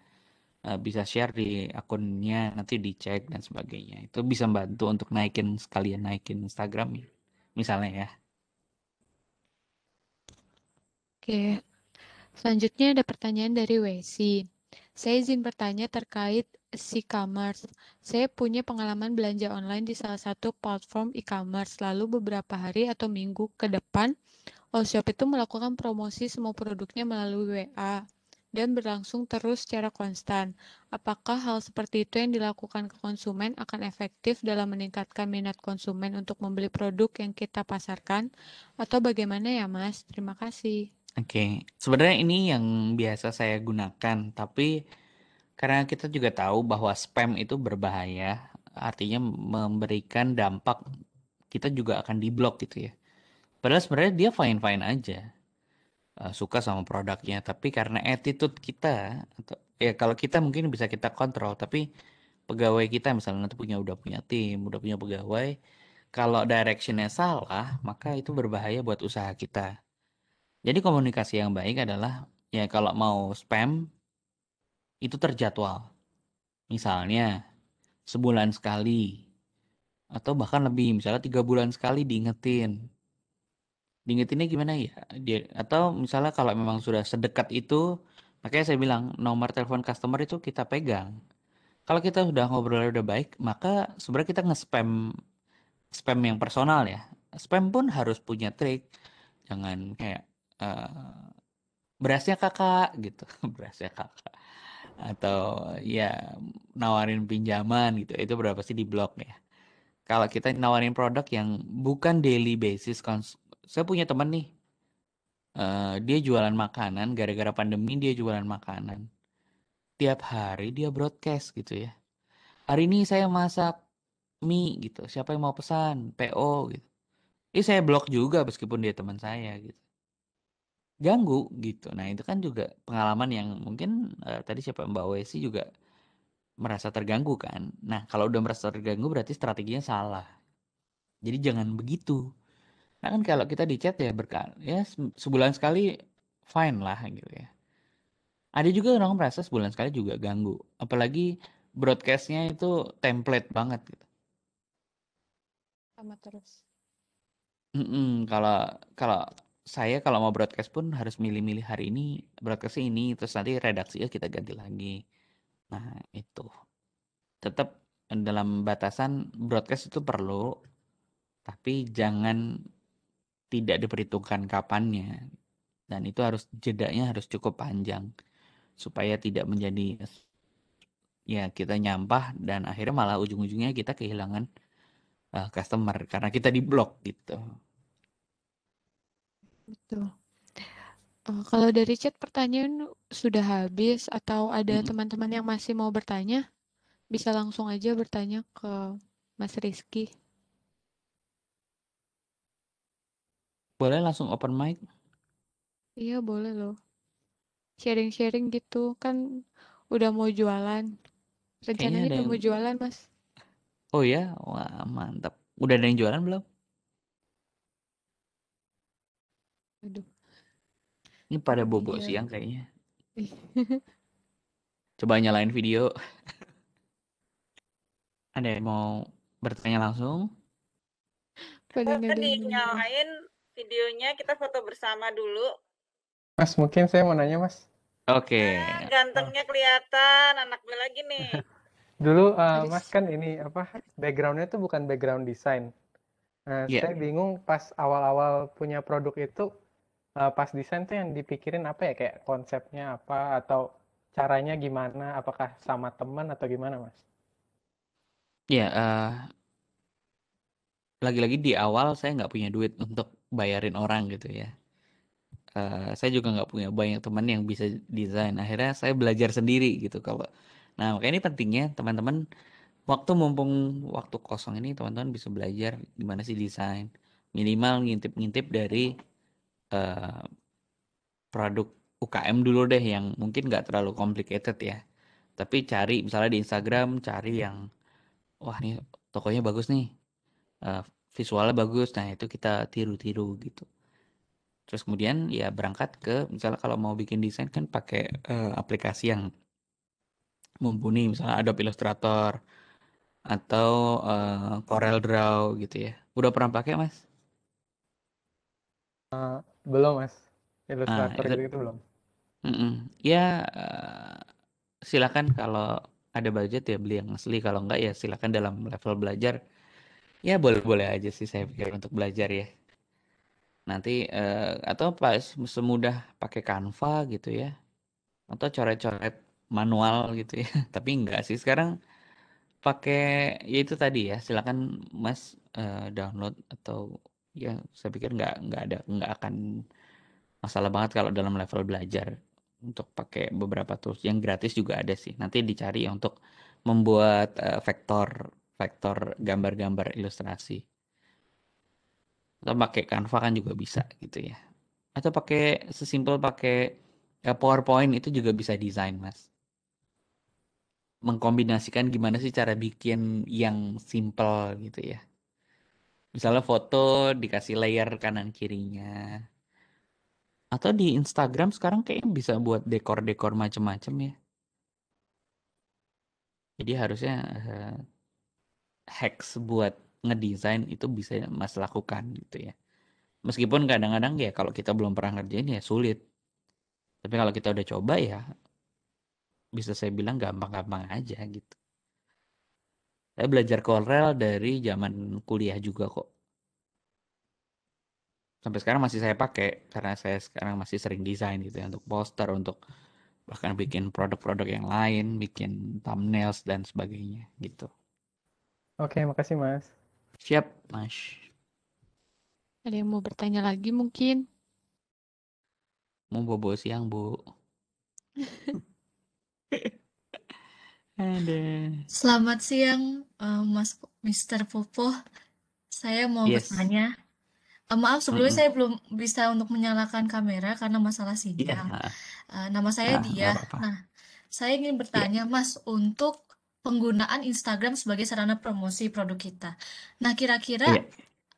Eh, bisa share di akunnya, nanti dicek dan sebagainya. Itu bisa bantu untuk naikin sekalian naikin instagram ya, misalnya ya. Oke. Selanjutnya ada pertanyaan dari Wesi. Saya izin bertanya terkait e-commerce. Saya punya pengalaman belanja online di salah satu platform e-commerce, lalu beberapa hari atau minggu ke depan, Oh, shop itu melakukan promosi semua produknya melalui WA dan berlangsung terus secara konstan. Apakah hal seperti itu yang dilakukan ke konsumen akan efektif dalam meningkatkan minat konsumen untuk membeli produk yang kita pasarkan? Atau bagaimana ya Mas? Terima kasih. Oke, sebenarnya ini yang biasa saya gunakan, tapi karena kita juga tahu bahwa spam itu berbahaya, artinya memberikan dampak kita juga akan diblok gitu ya. Padahal sebenarnya dia fine-fine aja Eh, suka sama produknya tapi karena attitude kita atau ya kalau kita mungkin bisa kita kontrol tapi pegawai kita misalnya nanti punya udah punya tim udah punya pegawai kalau directionnya salah maka itu berbahaya buat usaha kita jadi komunikasi yang baik adalah ya kalau mau spam itu terjadwal misalnya sebulan sekali atau bahkan lebih misalnya tiga bulan sekali diingetin Diingetinnya gimana ya? Dia atau misalnya kalau memang sudah sedekat itu, makanya saya bilang nomor telepon customer itu kita pegang. Kalau kita sudah ngobrol udah baik, maka sebenarnya kita nge-spam spam yang personal ya. Spam pun harus punya trik. Jangan kayak uh, berasnya kakak gitu, berasnya kakak atau ya nawarin pinjaman gitu. Itu berapa sih di blog ya kalau kita nawarin produk yang bukan daily basis saya punya teman nih uh, dia jualan makanan gara-gara pandemi dia jualan makanan tiap hari dia broadcast gitu ya hari ini saya masak mie gitu siapa yang mau pesan PO gitu ini saya blok juga meskipun dia teman saya gitu ganggu gitu. Nah itu kan juga pengalaman yang mungkin uh, tadi siapa Mbak Wesi juga merasa terganggu kan. Nah kalau udah merasa terganggu berarti strateginya salah. Jadi jangan begitu. Nah kan kalau kita di chat ya berkali ya sebulan sekali fine lah gitu ya. Ada juga orang merasa sebulan sekali juga ganggu, apalagi broadcastnya itu template banget gitu. Sama terus. Mm-mm, kalau kalau saya kalau mau broadcast pun harus milih-milih hari ini broadcast ini terus nanti redaksi ya kita ganti lagi. Nah itu tetap dalam batasan broadcast itu perlu tapi jangan tidak diperhitungkan kapannya dan itu harus jedanya harus cukup panjang supaya tidak menjadi ya kita nyampah dan akhirnya malah ujung-ujungnya kita kehilangan uh, customer karena kita di blok gitu. Betul. Uh, kalau dari chat pertanyaan sudah habis atau ada teman-teman hmm. yang masih mau bertanya, bisa langsung aja bertanya ke Mas Rizky. Boleh langsung open mic? Iya, boleh loh. Sharing-sharing gitu kan udah mau jualan. Rencananya ada udah yang mau jualan, Mas. Oh ya, wah mantap. Udah ada yang jualan belum? Aduh, Ini pada bobo iya. siang kayaknya. Coba nyalain video. Ada yang mau bertanya langsung? Pada nyalain videonya kita foto bersama dulu. Mas, mungkin saya mau nanya, Mas. Oke. Okay. Nah, gantengnya kelihatan, anak gue lagi nih. Dulu uh, Mas kan ini apa? Backgroundnya tuh bukan background desain. Nah, yeah. saya bingung pas awal-awal punya produk itu uh, pas desain tuh yang dipikirin apa ya kayak konsepnya apa atau caranya gimana? Apakah sama teman atau gimana, Mas? Ya, yeah, uh, lagi-lagi di awal saya nggak punya duit untuk bayarin orang gitu ya uh, saya juga nggak punya banyak teman yang bisa desain akhirnya saya belajar sendiri gitu kalau nah makanya ini pentingnya teman-teman waktu mumpung waktu kosong ini teman-teman bisa belajar gimana sih desain minimal ngintip-ngintip dari uh, produk UKM dulu deh yang mungkin nggak terlalu complicated ya tapi cari misalnya di Instagram cari yang wah nih tokonya bagus nih uh, visualnya bagus nah itu kita tiru-tiru gitu terus kemudian ya berangkat ke misalnya kalau mau bikin desain kan pakai uh, aplikasi yang mumpuni misalnya Adobe Illustrator atau uh, Corel Draw gitu ya udah pernah pakai mas uh, belum mas Illustrator uh, itu, gitu belum mm -mm. ya uh, silakan kalau ada budget ya beli yang asli kalau enggak ya silakan dalam level belajar Ya boleh-boleh aja sih saya pikir untuk belajar ya. Nanti eh, atau pas semudah pakai Canva gitu ya. Atau coret-coret manual gitu ya. Tapi enggak sih sekarang pakai ya itu tadi ya. Silakan Mas eh, download atau ya saya pikir nggak nggak ada nggak akan masalah banget kalau dalam level belajar untuk pakai beberapa tools yang gratis juga ada sih. Nanti dicari untuk membuat uh, vektor vektor gambar-gambar ilustrasi atau pakai Canva kan juga bisa gitu ya atau pakai sesimpel pakai ya, PowerPoint itu juga bisa desain mas mengkombinasikan gimana sih cara bikin yang simple gitu ya misalnya foto dikasih layer kanan kirinya atau di Instagram sekarang kayaknya bisa buat dekor-dekor macem-macem ya jadi harusnya eh, hacks buat ngedesain itu bisa Mas lakukan gitu ya. Meskipun kadang-kadang ya kalau kita belum pernah ngerjain ya sulit. Tapi kalau kita udah coba ya bisa saya bilang gampang-gampang aja gitu. Saya belajar Corel dari zaman kuliah juga kok. Sampai sekarang masih saya pakai karena saya sekarang masih sering desain gitu ya untuk poster, untuk bahkan bikin produk-produk yang lain, bikin thumbnails dan sebagainya gitu. Oke, makasih Mas. Siap, Mas. Ada yang mau bertanya lagi mungkin? Mau bobo siang, Bu. Ada. Selamat siang, uh, Mas Mister Popo. Saya mau yes. bertanya. Uh, maaf, sebelumnya mm -hmm. saya belum bisa untuk menyalakan kamera karena masalah sinyal. Yeah. Iya. Uh, nama saya nah, Dia. Nah, saya ingin bertanya, yeah. Mas, untuk penggunaan Instagram sebagai sarana promosi produk kita. Nah, kira-kira Iya.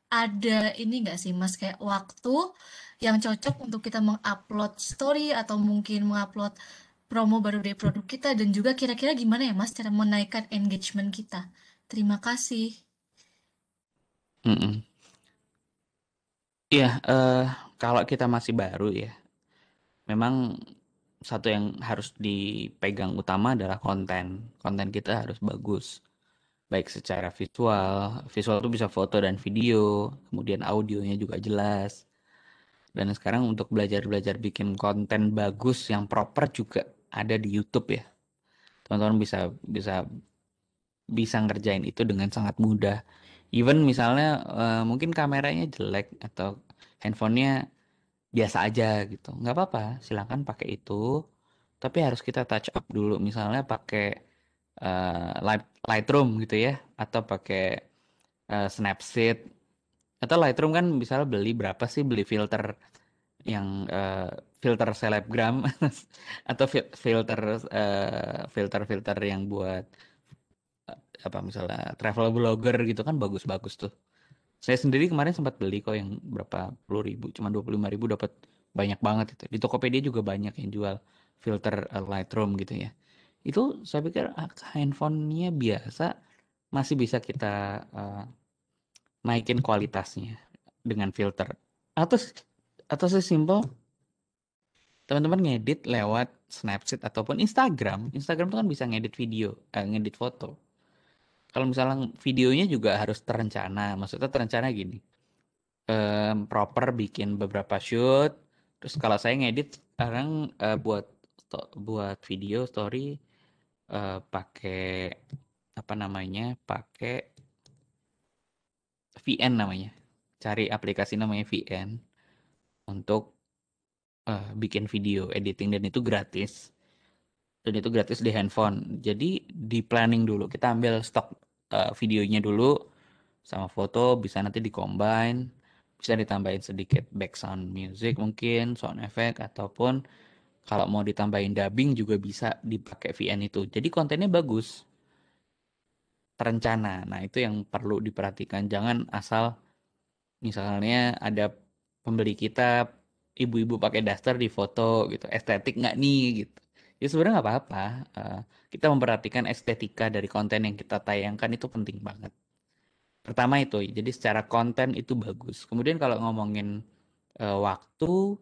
ada ini nggak sih Mas, kayak waktu yang cocok untuk kita mengupload story atau mungkin mengupload promo baru dari produk kita dan juga kira-kira gimana ya Mas, cara menaikkan engagement kita? Terima kasih. Ya, Iya, uh, kalau kita masih baru ya, memang satu yang harus dipegang utama adalah konten. Konten kita harus bagus. Baik secara visual, visual itu bisa foto dan video, kemudian audionya juga jelas. Dan sekarang untuk belajar-belajar bikin konten bagus yang proper juga ada di YouTube ya. Teman-teman bisa bisa bisa ngerjain itu dengan sangat mudah. Even misalnya eh, mungkin kameranya jelek atau handphonenya biasa aja gitu nggak apa-apa silahkan pakai itu tapi harus kita touch up dulu misalnya pakai uh, light, Lightroom gitu ya atau pakai uh, Snapseed atau Lightroom kan misalnya beli berapa sih beli filter yang uh, filter selebgram atau filter uh, filter filter yang buat apa misalnya travel blogger gitu kan bagus-bagus tuh saya sendiri kemarin sempat beli kok yang berapa puluh ribu, cuma dua puluh lima ribu dapat banyak banget itu. Di Tokopedia juga banyak yang jual filter uh, Lightroom gitu ya. Itu saya pikir ah, handphonenya biasa masih bisa kita uh, naikin kualitasnya dengan filter. Atau atau sesimpel teman-teman ngedit lewat Snapchat ataupun Instagram. Instagram itu kan bisa ngedit video, eh, ngedit foto kalau misalnya videonya juga harus terencana maksudnya terencana gini um, proper bikin beberapa shoot terus kalau saya ngedit sekarang uh, buat buat video story uh, pakai apa namanya pakai VN namanya cari aplikasi namanya VN untuk uh, bikin video editing dan itu gratis dan itu gratis di handphone. Jadi di planning dulu kita ambil stok uh, videonya dulu sama foto bisa nanti combine bisa ditambahin sedikit background music mungkin, sound effect ataupun kalau mau ditambahin dubbing juga bisa dipakai VN itu. Jadi kontennya bagus. Terencana. Nah, itu yang perlu diperhatikan. Jangan asal misalnya ada pembeli kita ibu-ibu pakai daster di foto gitu. Estetik nggak nih gitu ya sebenarnya nggak apa-apa uh, kita memperhatikan estetika dari konten yang kita tayangkan itu penting banget pertama itu jadi secara konten itu bagus kemudian kalau ngomongin uh, waktu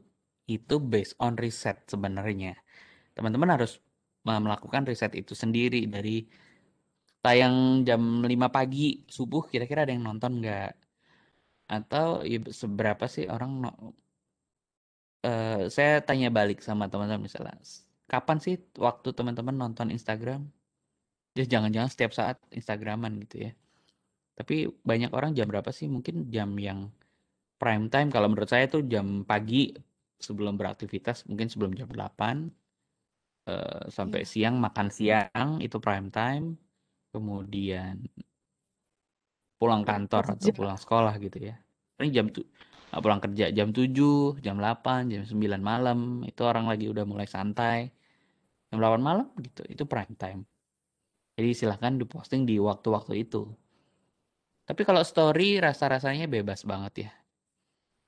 itu based on riset sebenarnya teman-teman harus melakukan riset itu sendiri dari tayang jam 5 pagi subuh kira-kira ada yang nonton nggak atau ya, seberapa sih orang no... uh, saya tanya balik sama teman-teman misalnya kapan sih waktu teman-teman nonton Instagram? Ya jangan-jangan setiap saat Instagraman gitu ya. Tapi banyak orang jam berapa sih? Mungkin jam yang prime time kalau menurut saya itu jam pagi sebelum beraktivitas, mungkin sebelum jam 8 uh, eh, sampai yeah. siang makan siang itu prime time. Kemudian pulang iya, kantor kerja. atau pulang sekolah gitu ya. Ini jam tuh eh, pulang kerja jam 7, jam 8, jam 9 malam itu orang lagi udah mulai santai jam 8 malam gitu itu prime time jadi silahkan diposting di waktu-waktu itu tapi kalau story rasa-rasanya bebas banget ya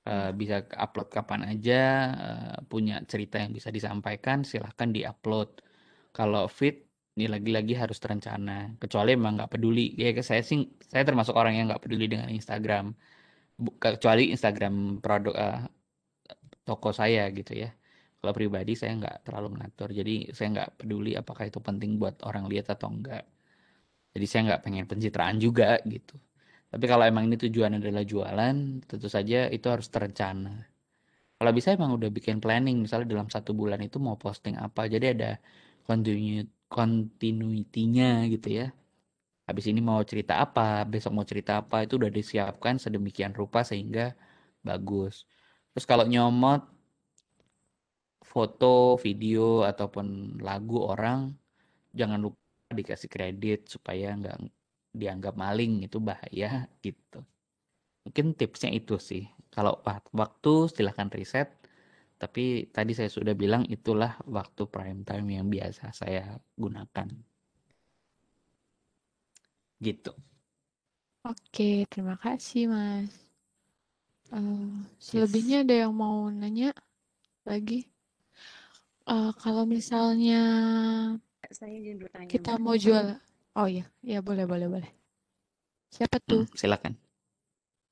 Uh, bisa upload kapan aja, uh, punya cerita yang bisa disampaikan, silahkan diupload. Kalau fit, ini lagi-lagi harus terencana. Kecuali emang nggak peduli, ya saya sih, saya termasuk orang yang nggak peduli dengan Instagram, kecuali Instagram produk uh, toko saya gitu ya. Kalau pribadi saya nggak terlalu mengatur, jadi saya nggak peduli apakah itu penting buat orang lihat atau enggak. Jadi saya nggak pengen pencitraan juga gitu. Tapi kalau emang ini tujuan adalah jualan, tentu saja itu harus terencana. Kalau bisa emang udah bikin planning, misalnya dalam satu bulan itu mau posting apa, jadi ada continuity-nya gitu ya. Habis ini mau cerita apa, besok mau cerita apa, itu udah disiapkan sedemikian rupa sehingga bagus. Terus kalau nyomot, foto, video ataupun lagu orang jangan lupa dikasih kredit supaya nggak dianggap maling itu bahaya gitu. Mungkin tipsnya itu sih. Kalau waktu silahkan riset. Tapi tadi saya sudah bilang itulah waktu prime time yang biasa saya gunakan. Gitu. Oke, terima kasih Mas. Uh, selebihnya yes. ada yang mau nanya lagi? Uh, kalau misalnya saya ingin bertanya, kita Mbak. mau jual oh ya ya boleh boleh boleh. Siapa hmm, tuh? Hmm, silakan.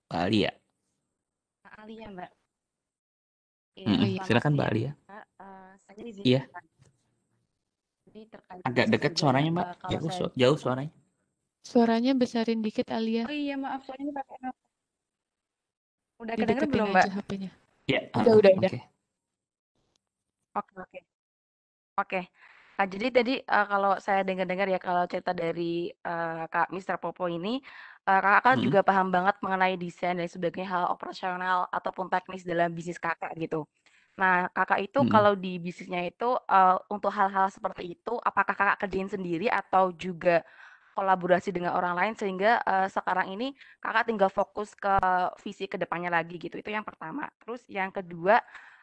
Mbak Alia. mbak Alia, Mbak. ya, Mhm, selamat iya. silakan Mbak Alia. Eh, iya. uh, Agak dekat suaranya, Mbak. Eh, jauh saya su jauh suaranya. Suaranya besarin dikit Alia. Oh iya, maaf suaranya pakai Udah kedengeran belum, Mbak? aja hp uh, Iya, ya, Udah heeh, ah, udah udah. oke. Oke oke. Oke. Nah, jadi tadi, uh, kalau saya dengar-dengar ya, kalau cerita dari, uh, Kak, Mister Popo ini, uh, Kakak kan hmm. juga paham banget mengenai desain dan sebagainya, hal operasional ataupun teknis dalam bisnis Kakak, gitu. Nah, Kakak itu hmm. kalau di bisnisnya itu, uh, untuk hal-hal seperti itu, apakah Kakak kerjain sendiri atau juga kolaborasi dengan orang lain sehingga, uh, sekarang ini Kakak tinggal fokus ke visi kedepannya lagi gitu? Itu yang pertama. Terus yang kedua,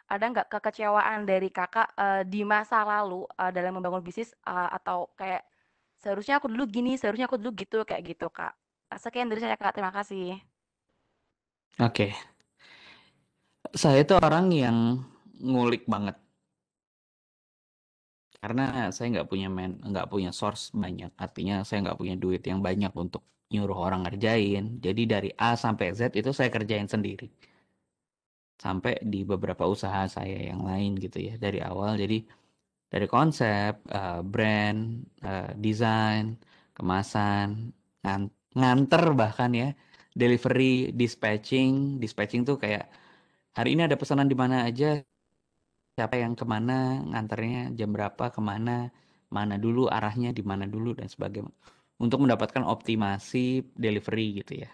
ada nggak kekecewaan dari kakak uh, di masa lalu uh, dalam membangun bisnis uh, atau kayak seharusnya aku dulu gini, seharusnya aku dulu gitu kayak gitu kak. Nah, sekian dari saya kak, terima kasih. Oke, okay. saya itu orang yang ngulik banget karena saya nggak punya men nggak punya source banyak artinya saya nggak punya duit yang banyak untuk nyuruh orang ngerjain jadi dari A sampai Z itu saya kerjain sendiri sampai di beberapa usaha saya yang lain gitu ya dari awal jadi dari konsep uh, brand uh, desain kemasan ngan nganter bahkan ya delivery dispatching dispatching tuh kayak hari ini ada pesanan di mana aja siapa yang kemana nganternya jam berapa kemana mana dulu arahnya di mana dulu dan sebagainya untuk mendapatkan optimasi delivery gitu ya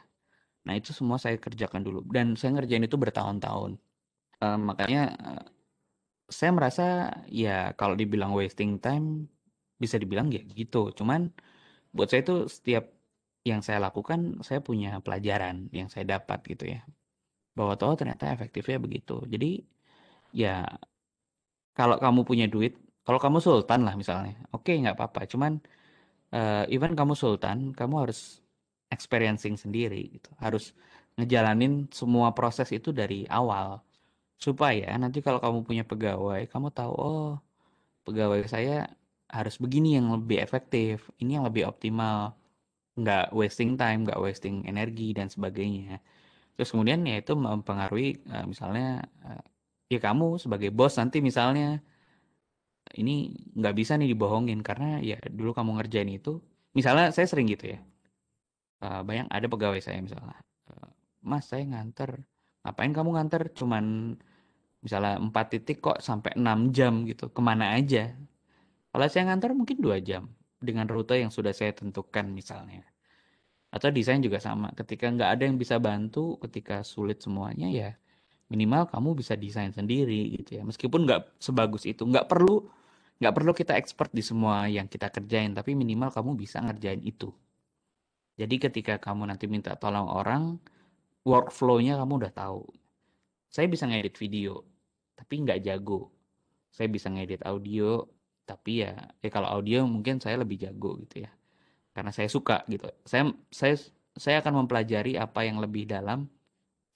Nah itu semua saya kerjakan dulu dan saya ngerjain itu bertahun-tahun. Uh, makanya uh, saya merasa ya kalau dibilang wasting time bisa dibilang ya gitu. Cuman buat saya itu setiap yang saya lakukan saya punya pelajaran yang saya dapat gitu ya. Bahwa ternyata oh, ternyata efektifnya begitu. Jadi ya kalau kamu punya duit, kalau kamu sultan lah misalnya, oke okay, nggak apa-apa. Cuman uh, even kamu sultan, kamu harus experiencing sendiri gitu. Harus ngejalanin semua proses itu dari awal supaya nanti kalau kamu punya pegawai, kamu tahu oh, pegawai saya harus begini yang lebih efektif, ini yang lebih optimal, nggak wasting time, nggak wasting energi dan sebagainya. Terus kemudian ya itu mempengaruhi e, misalnya e, ya kamu sebagai bos nanti misalnya ini nggak bisa nih dibohongin karena ya dulu kamu ngerjain itu, misalnya saya sering gitu ya, Eh, bayang ada pegawai saya misalnya eh, mas saya nganter ngapain kamu nganter cuman misalnya empat titik kok sampai enam jam gitu kemana aja kalau saya nganter mungkin dua jam dengan rute yang sudah saya tentukan misalnya atau desain juga sama ketika nggak ada yang bisa bantu ketika sulit semuanya ya minimal kamu bisa desain sendiri gitu ya meskipun nggak sebagus itu nggak perlu nggak perlu kita expert di semua yang kita kerjain tapi minimal kamu bisa ngerjain itu jadi ketika kamu nanti minta tolong orang, workflow-nya kamu udah tahu. Saya bisa ngedit video, tapi nggak jago. Saya bisa ngedit audio, tapi ya, ya kalau audio mungkin saya lebih jago gitu ya. Karena saya suka gitu. Saya saya saya akan mempelajari apa yang lebih dalam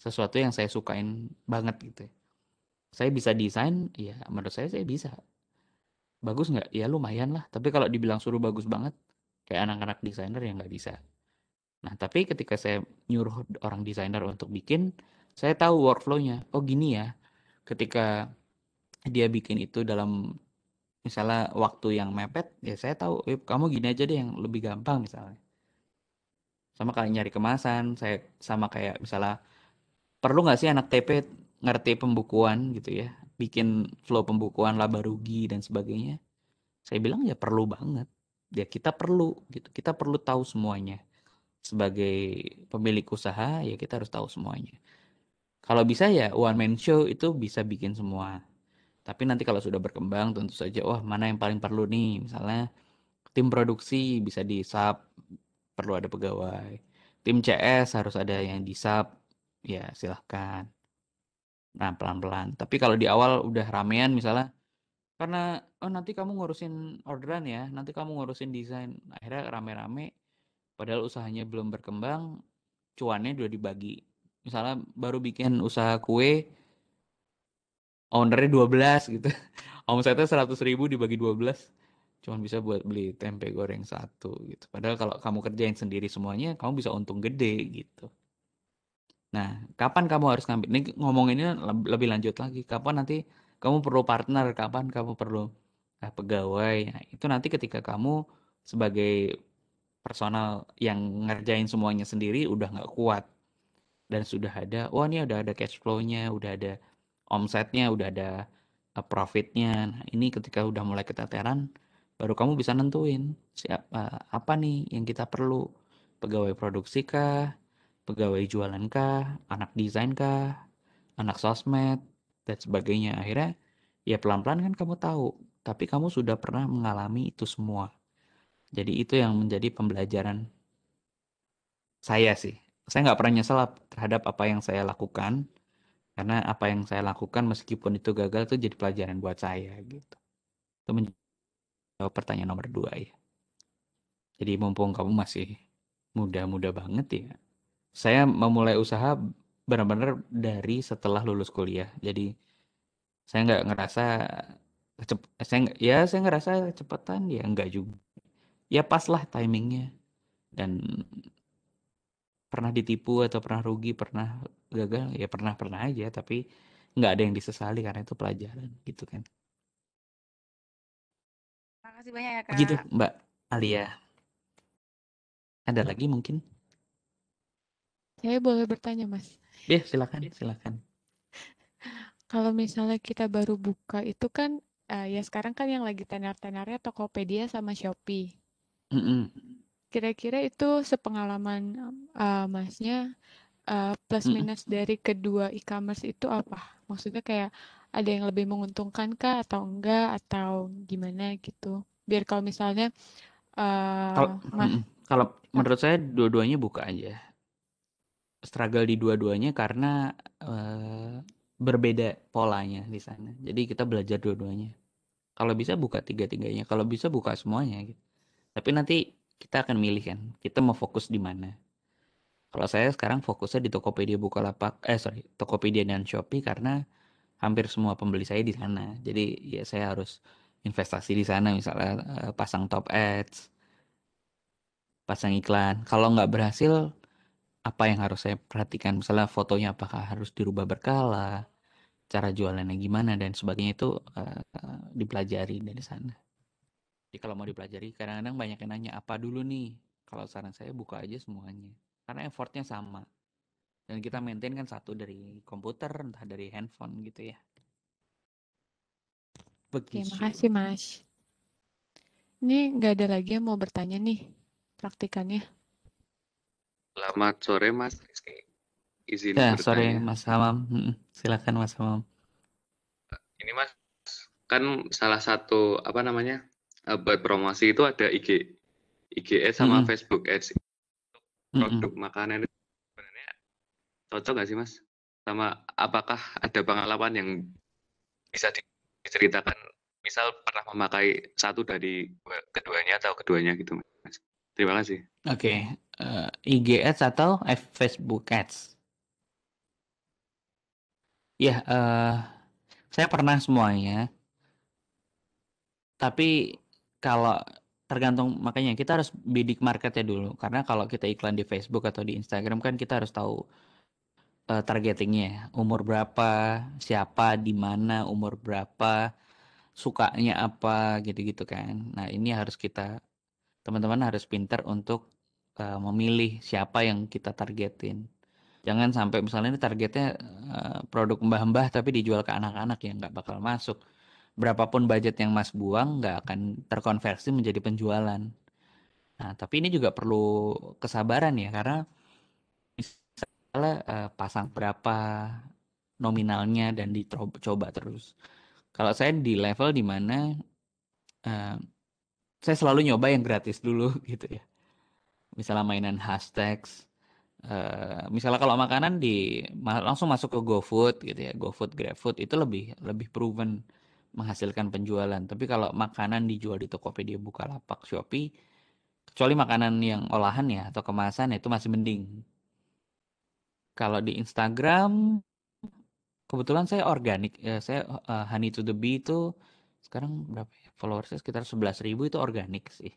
sesuatu yang saya sukain banget gitu ya. Saya bisa desain, ya menurut saya saya bisa. Bagus nggak? Ya lumayan lah. Tapi kalau dibilang suruh bagus banget, kayak anak-anak desainer yang nggak bisa. Nah, tapi ketika saya nyuruh orang desainer untuk bikin, saya tahu workflow-nya. Oh, gini ya. Ketika dia bikin itu dalam misalnya waktu yang mepet, ya saya tahu, kamu gini aja deh yang lebih gampang misalnya. Sama kayak nyari kemasan, saya sama kayak misalnya perlu nggak sih anak TP ngerti pembukuan gitu ya, bikin flow pembukuan laba rugi dan sebagainya. Saya bilang ya perlu banget. Ya kita perlu gitu. Kita perlu tahu semuanya sebagai pemilik usaha ya kita harus tahu semuanya. Kalau bisa ya one man show itu bisa bikin semua. Tapi nanti kalau sudah berkembang tentu saja wah mana yang paling perlu nih misalnya tim produksi bisa di sub perlu ada pegawai. Tim CS harus ada yang di sub ya silahkan. Nah pelan-pelan. Tapi kalau di awal udah ramean misalnya karena oh nanti kamu ngurusin orderan ya, nanti kamu ngurusin desain. Akhirnya rame-rame padahal usahanya belum berkembang cuannya udah dibagi misalnya baru bikin usaha kue ownernya 12 gitu omsetnya seratus ribu dibagi 12 cuman bisa buat beli tempe goreng satu gitu padahal kalau kamu kerjain sendiri semuanya kamu bisa untung gede gitu nah kapan kamu harus ngambil ini ngomonginnya lebih lanjut lagi kapan nanti kamu perlu partner kapan kamu perlu nah, pegawai nah, itu nanti ketika kamu sebagai personal yang ngerjain semuanya sendiri udah nggak kuat dan sudah ada wah ini udah ada cash flow-nya udah ada omsetnya udah ada eh, profitnya nah, ini ketika udah mulai keteteran baru kamu bisa nentuin siapa eh, apa nih yang kita perlu pegawai produksi kah pegawai jualan kah anak desain kah anak sosmed dan sebagainya akhirnya ya pelan-pelan kan kamu tahu tapi kamu sudah pernah mengalami itu semua jadi itu yang menjadi pembelajaran saya sih. Saya nggak pernah nyesel terhadap apa yang saya lakukan, karena apa yang saya lakukan meskipun itu gagal itu jadi pelajaran buat saya gitu itu menjawab pertanyaan nomor dua ya jadi mumpung kamu masih muda-muda banget ya saya memulai usaha benar-benar dari setelah lulus kuliah jadi saya nggak ngerasa saya ya saya ngerasa kecepatan ya nggak juga ya pas lah timingnya dan pernah ditipu atau pernah rugi pernah gagal ya pernah pernah aja tapi nggak ada yang disesali karena itu pelajaran gitu kan makasih banyak ya kak gitu mbak Alia ada lagi mungkin saya boleh bertanya mas ya silakan silakan kalau misalnya kita baru buka itu kan uh, ya sekarang kan yang lagi tenar-tenarnya Tokopedia sama Shopee Kira-kira itu sepengalaman, uh, Masnya, uh, plus minus dari kedua e-commerce itu apa? Maksudnya kayak ada yang lebih menguntungkan kah atau enggak atau gimana gitu? Biar kalau misalnya, uh, Kalau mas- menurut saya dua-duanya buka aja. Struggle di dua-duanya karena, uh, berbeda polanya di sana. Jadi kita belajar dua-duanya. Kalau bisa buka tiga-tiganya, kalau bisa buka semuanya gitu. Tapi nanti kita akan milih kan, kita mau fokus di mana. Kalau saya sekarang fokusnya di Tokopedia Bukalapak, eh sorry, Tokopedia dan Shopee karena hampir semua pembeli saya di sana. Jadi ya saya harus investasi di sana misalnya eh, pasang top ads, pasang iklan. Kalau nggak berhasil, apa yang harus saya perhatikan? Misalnya fotonya apakah harus dirubah berkala, cara jualannya gimana dan sebagainya itu uh, dipelajari dari sana kalau mau dipelajari kadang-kadang banyak yang nanya apa dulu nih kalau saran saya buka aja semuanya karena effortnya sama dan kita maintain kan satu dari komputer entah dari handphone gitu ya Begitu. Terima kasih Mas. Ini nggak ada lagi yang mau bertanya nih praktikannya. Selamat sore Mas Rizky. Izin ya, bertanya. sore Mas Hamam. Silakan Mas Hamam. Ini Mas kan salah satu apa namanya uh, buat promosi itu ada IG IGS sama hmm. Facebook Ads produk hmm. makanan itu sebenarnya cocok nggak sih mas sama apakah ada pengalaman yang bisa diceritakan misal pernah memakai satu dari keduanya atau keduanya gitu mas terima kasih oke okay. uh, eh, IGS atau Facebook Ads ya uh, saya pernah semuanya tapi kalau tergantung makanya kita harus bidik marketnya dulu karena kalau kita iklan di Facebook atau di Instagram kan kita harus tahu uh, targetingnya ya. umur berapa siapa di mana umur berapa sukanya apa gitu-gitu kan nah ini harus kita teman-teman harus pintar untuk uh, memilih siapa yang kita targetin jangan sampai misalnya ini targetnya uh, produk mbah-mbah tapi dijual ke anak-anak yang nggak bakal masuk berapapun budget yang Mas buang nggak akan terkonversi menjadi penjualan. Nah, tapi ini juga perlu kesabaran ya karena misalnya uh, pasang berapa nominalnya dan dicoba terus. Kalau saya di level dimana uh, eh, saya selalu nyoba yang gratis dulu gitu ya. Misalnya mainan hashtags. uh, misalnya kalau makanan di langsung masuk ke GoFood gitu ya, GoFood, GrabFood itu lebih lebih proven menghasilkan penjualan. Tapi kalau makanan dijual di Tokopedia, Bukalapak, Shopee, kecuali makanan yang olahan ya atau kemasan ya, itu masih mending. Kalau di Instagram kebetulan saya organik ya, saya uh, honey to the bee itu sekarang berapa ya? followersnya sekitar ribu itu organik sih.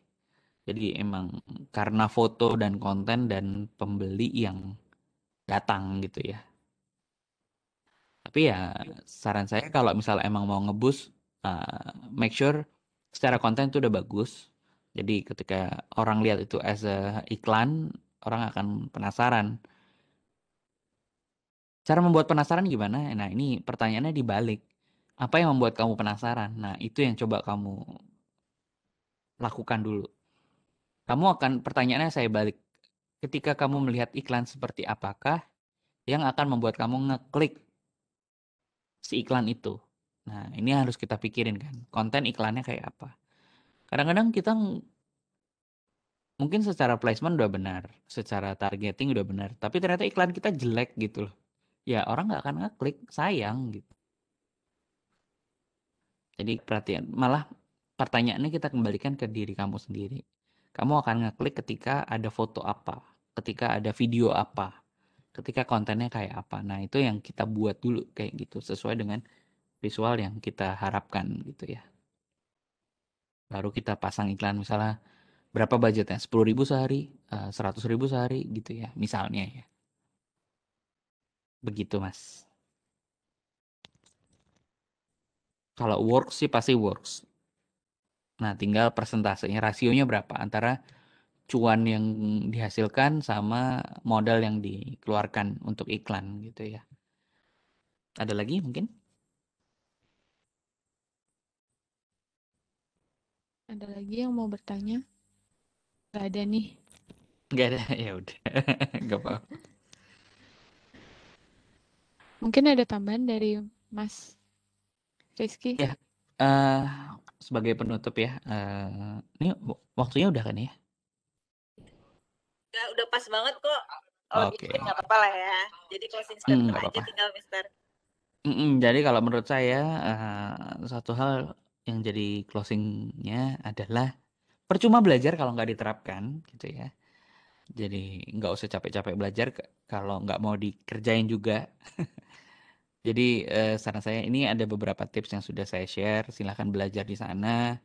Jadi emang karena foto dan konten dan pembeli yang datang gitu ya. Tapi ya saran saya kalau misalnya emang mau ngebus, uh, eh, make sure secara konten itu udah bagus. Jadi ketika orang lihat itu as a iklan, orang akan penasaran. Cara membuat penasaran gimana? Nah ini pertanyaannya dibalik. Apa yang membuat kamu penasaran? Nah itu yang coba kamu lakukan dulu. Kamu akan pertanyaannya saya balik. Ketika kamu melihat iklan seperti apakah yang akan membuat kamu ngeklik si iklan itu. Nah, ini harus kita pikirin kan, konten iklannya kayak apa. Kadang-kadang kita mungkin secara placement udah benar, secara targeting udah benar, tapi ternyata iklan kita jelek gitu loh. Ya, orang nggak akan ngeklik, sayang gitu. Jadi perhatian, malah pertanyaannya kita kembalikan ke diri kamu sendiri. Kamu akan ngeklik ketika ada foto apa, ketika ada video apa, ketika kontennya kayak apa. Nah, itu yang kita buat dulu kayak gitu sesuai dengan visual yang kita harapkan gitu ya. Baru kita pasang iklan misalnya berapa budgetnya? 10.000 sehari, eh, ribu sehari gitu ya, misalnya ya. Begitu, Mas. Kalau works sih pasti works. Nah, tinggal persentasenya, rasionya berapa antara cuan yang dihasilkan sama modal yang dikeluarkan untuk iklan gitu ya. Ada lagi mungkin? Ada lagi yang mau bertanya? Gak ada nih. Gak ada, ya udah. Gak apa. Mungkin ada tambahan dari Mas Rizky? Ya, uh, sebagai penutup ya. Uh, ini waktunya udah kan ya? udah pas banget kok. Oh, Oke. Okay. Nggak apa-apa lah ya. Jadi closing statement hmm, aja apa -apa. tinggal Mister. Mm-mm, jadi kalau menurut saya uh, satu hal yang jadi closingnya adalah percuma belajar kalau nggak diterapkan gitu ya. Jadi nggak usah capek-capek belajar kalau nggak mau dikerjain juga. jadi uh, saran saya ini ada beberapa tips yang sudah saya share. Silahkan belajar di sana.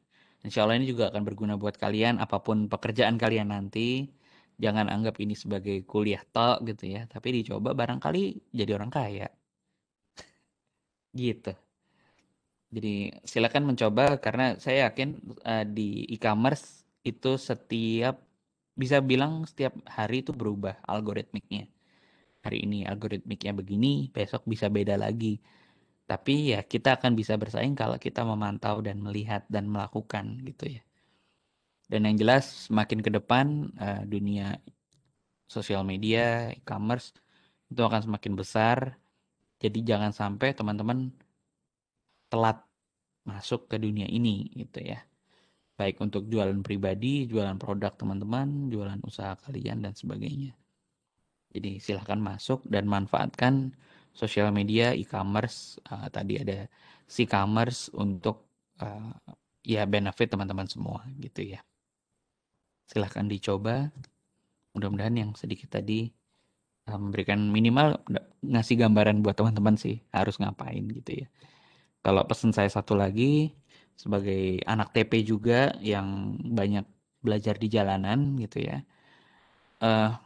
Insya Allah ini juga akan berguna buat kalian apapun pekerjaan kalian nanti jangan anggap ini sebagai kuliah tok gitu ya tapi dicoba barangkali jadi orang kaya gitu jadi silakan mencoba karena saya yakin uh, di e-commerce itu setiap bisa bilang setiap hari itu berubah algoritmiknya hari ini algoritmiknya begini besok bisa beda lagi tapi ya kita akan bisa bersaing kalau kita memantau dan melihat dan melakukan gitu ya dan yang jelas semakin ke depan uh, dunia sosial media, e-commerce itu akan semakin besar. Jadi jangan sampai teman-teman telat masuk ke dunia ini gitu ya. Baik untuk jualan pribadi, jualan produk teman-teman, jualan usaha kalian dan sebagainya. Jadi silahkan masuk dan manfaatkan sosial media, e-commerce, uh, tadi ada e-commerce untuk uh, ya benefit teman-teman semua gitu ya silahkan dicoba mudah-mudahan yang sedikit tadi eh, memberikan minimal ngasih gambaran buat teman-teman sih harus ngapain gitu ya kalau pesan saya satu lagi sebagai anak TP juga yang banyak belajar di jalanan gitu ya uh,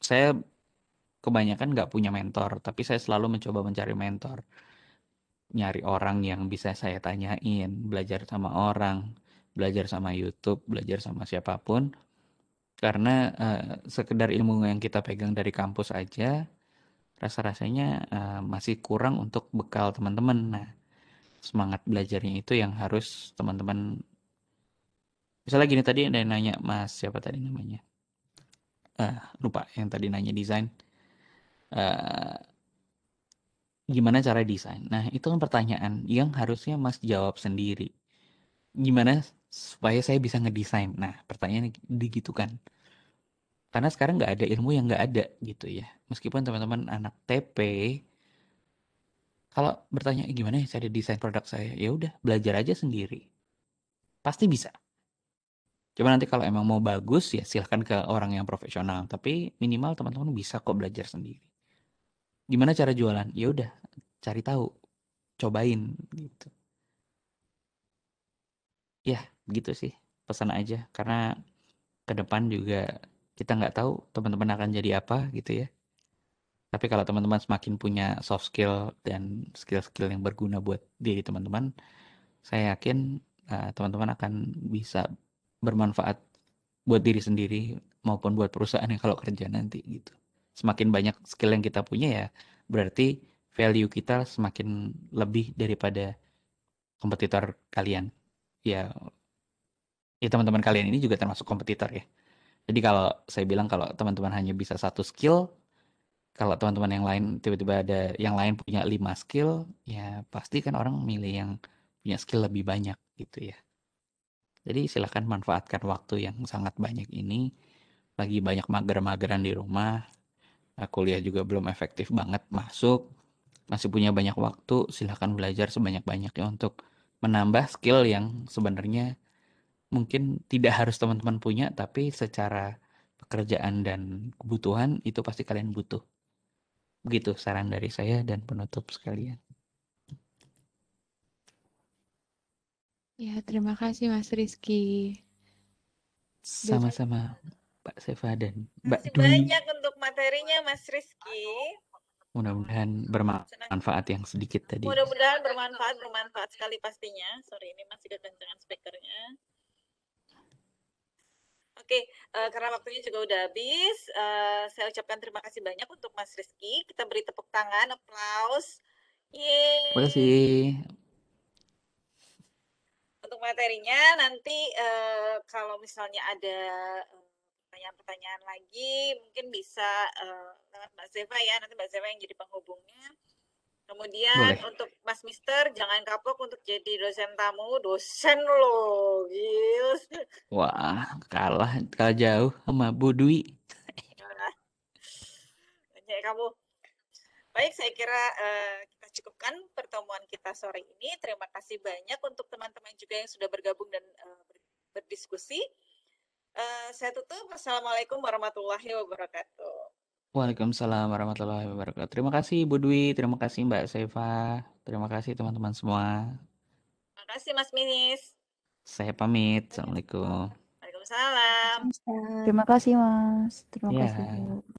saya kebanyakan nggak punya mentor tapi saya selalu mencoba mencari mentor nyari orang yang bisa saya tanyain belajar sama orang belajar sama YouTube, belajar sama siapapun. Karena uh, sekedar ilmu yang kita pegang dari kampus aja, rasa-rasanya uh, masih kurang untuk bekal teman-teman. Nah, semangat belajarnya itu yang harus teman-teman. Misalnya gini tadi ada yang nanya Mas siapa tadi namanya? Uh, lupa yang tadi nanya desain. Uh, gimana cara desain? Nah, itu kan pertanyaan yang harusnya Mas jawab sendiri. Gimana supaya saya bisa ngedesain. Nah, pertanyaan digitu kan. Karena sekarang nggak ada ilmu yang nggak ada gitu ya. Meskipun teman-teman anak TP, kalau bertanya eh, gimana ya saya desain produk saya, ya udah belajar aja sendiri. Pasti bisa. Cuma nanti kalau emang mau bagus ya silahkan ke orang yang profesional. Tapi minimal teman-teman bisa kok belajar sendiri. Gimana cara jualan? Ya udah cari tahu, cobain gitu. Ya, gitu sih pesan aja karena ke depan juga kita nggak tahu teman-teman akan jadi apa gitu ya tapi kalau teman-teman semakin punya soft skill dan skill-skill yang berguna buat diri teman-teman saya yakin teman eh, teman-teman akan bisa bermanfaat buat diri sendiri maupun buat perusahaan yang kalau kerja nanti gitu semakin banyak skill yang kita punya ya berarti value kita semakin lebih daripada kompetitor kalian ya ya teman-teman kalian ini juga termasuk kompetitor ya. Jadi kalau saya bilang kalau teman-teman hanya bisa satu skill, kalau teman-teman yang lain tiba-tiba ada yang lain punya lima skill, ya pasti kan orang milih yang punya skill lebih banyak gitu ya. Jadi silahkan manfaatkan waktu yang sangat banyak ini. Lagi banyak mager-mageran di rumah, nah, kuliah juga belum efektif banget masuk, masih punya banyak waktu, silahkan belajar sebanyak-banyaknya untuk menambah skill yang sebenarnya mungkin tidak harus teman-teman punya tapi secara pekerjaan dan kebutuhan itu pasti kalian butuh. Begitu saran dari saya dan penutup sekalian. Ya, terima kasih Mas Rizky. Sama-sama Pak Seva dan Mbak Dwi. Terima banyak untuk materinya Mas Rizky. Mudah-mudahan bermanfaat yang sedikit tadi. Mudah-mudahan bermanfaat, bermanfaat sekali pastinya. Sorry, ini masih kekencangan speakernya. Oke, okay, uh, eh, karena waktunya juga udah habis, uh, saya ucapkan terima kasih banyak untuk Mas Rizky. Kita beri tepuk tangan, aplaus. Yeay. Terima kasih. Untuk materinya nanti uh, kalau misalnya ada pertanyaan-pertanyaan lagi, mungkin bisa uh, lewat Mbak Zeva ya. Nanti Mbak Zeva yang jadi penghubungnya. Kemudian Boleh. untuk Mas Mister jangan kapok untuk jadi dosen tamu, dosen lo, gils. Wah, kalah kalah jauh sama Bu Dwi. Iya. Banyak ya, kamu. Baik, saya kira uh, kita cukupkan pertemuan kita sore ini. Terima kasih banyak untuk teman-teman juga yang sudah bergabung dan uh, berdiskusi. Uh, saya tutup. Assalamualaikum warahmatullahi wabarakatuh. Waalaikumsalam warahmatullahi wabarakatuh. Terima kasih Bu Dwi, terima kasih Mbak Seva, terima kasih teman-teman semua. Terima kasih Mas Minis. Saya pamit. Assalamualaikum. Waalaikumsalam. Terima kasih Mas. Terima ya. kasih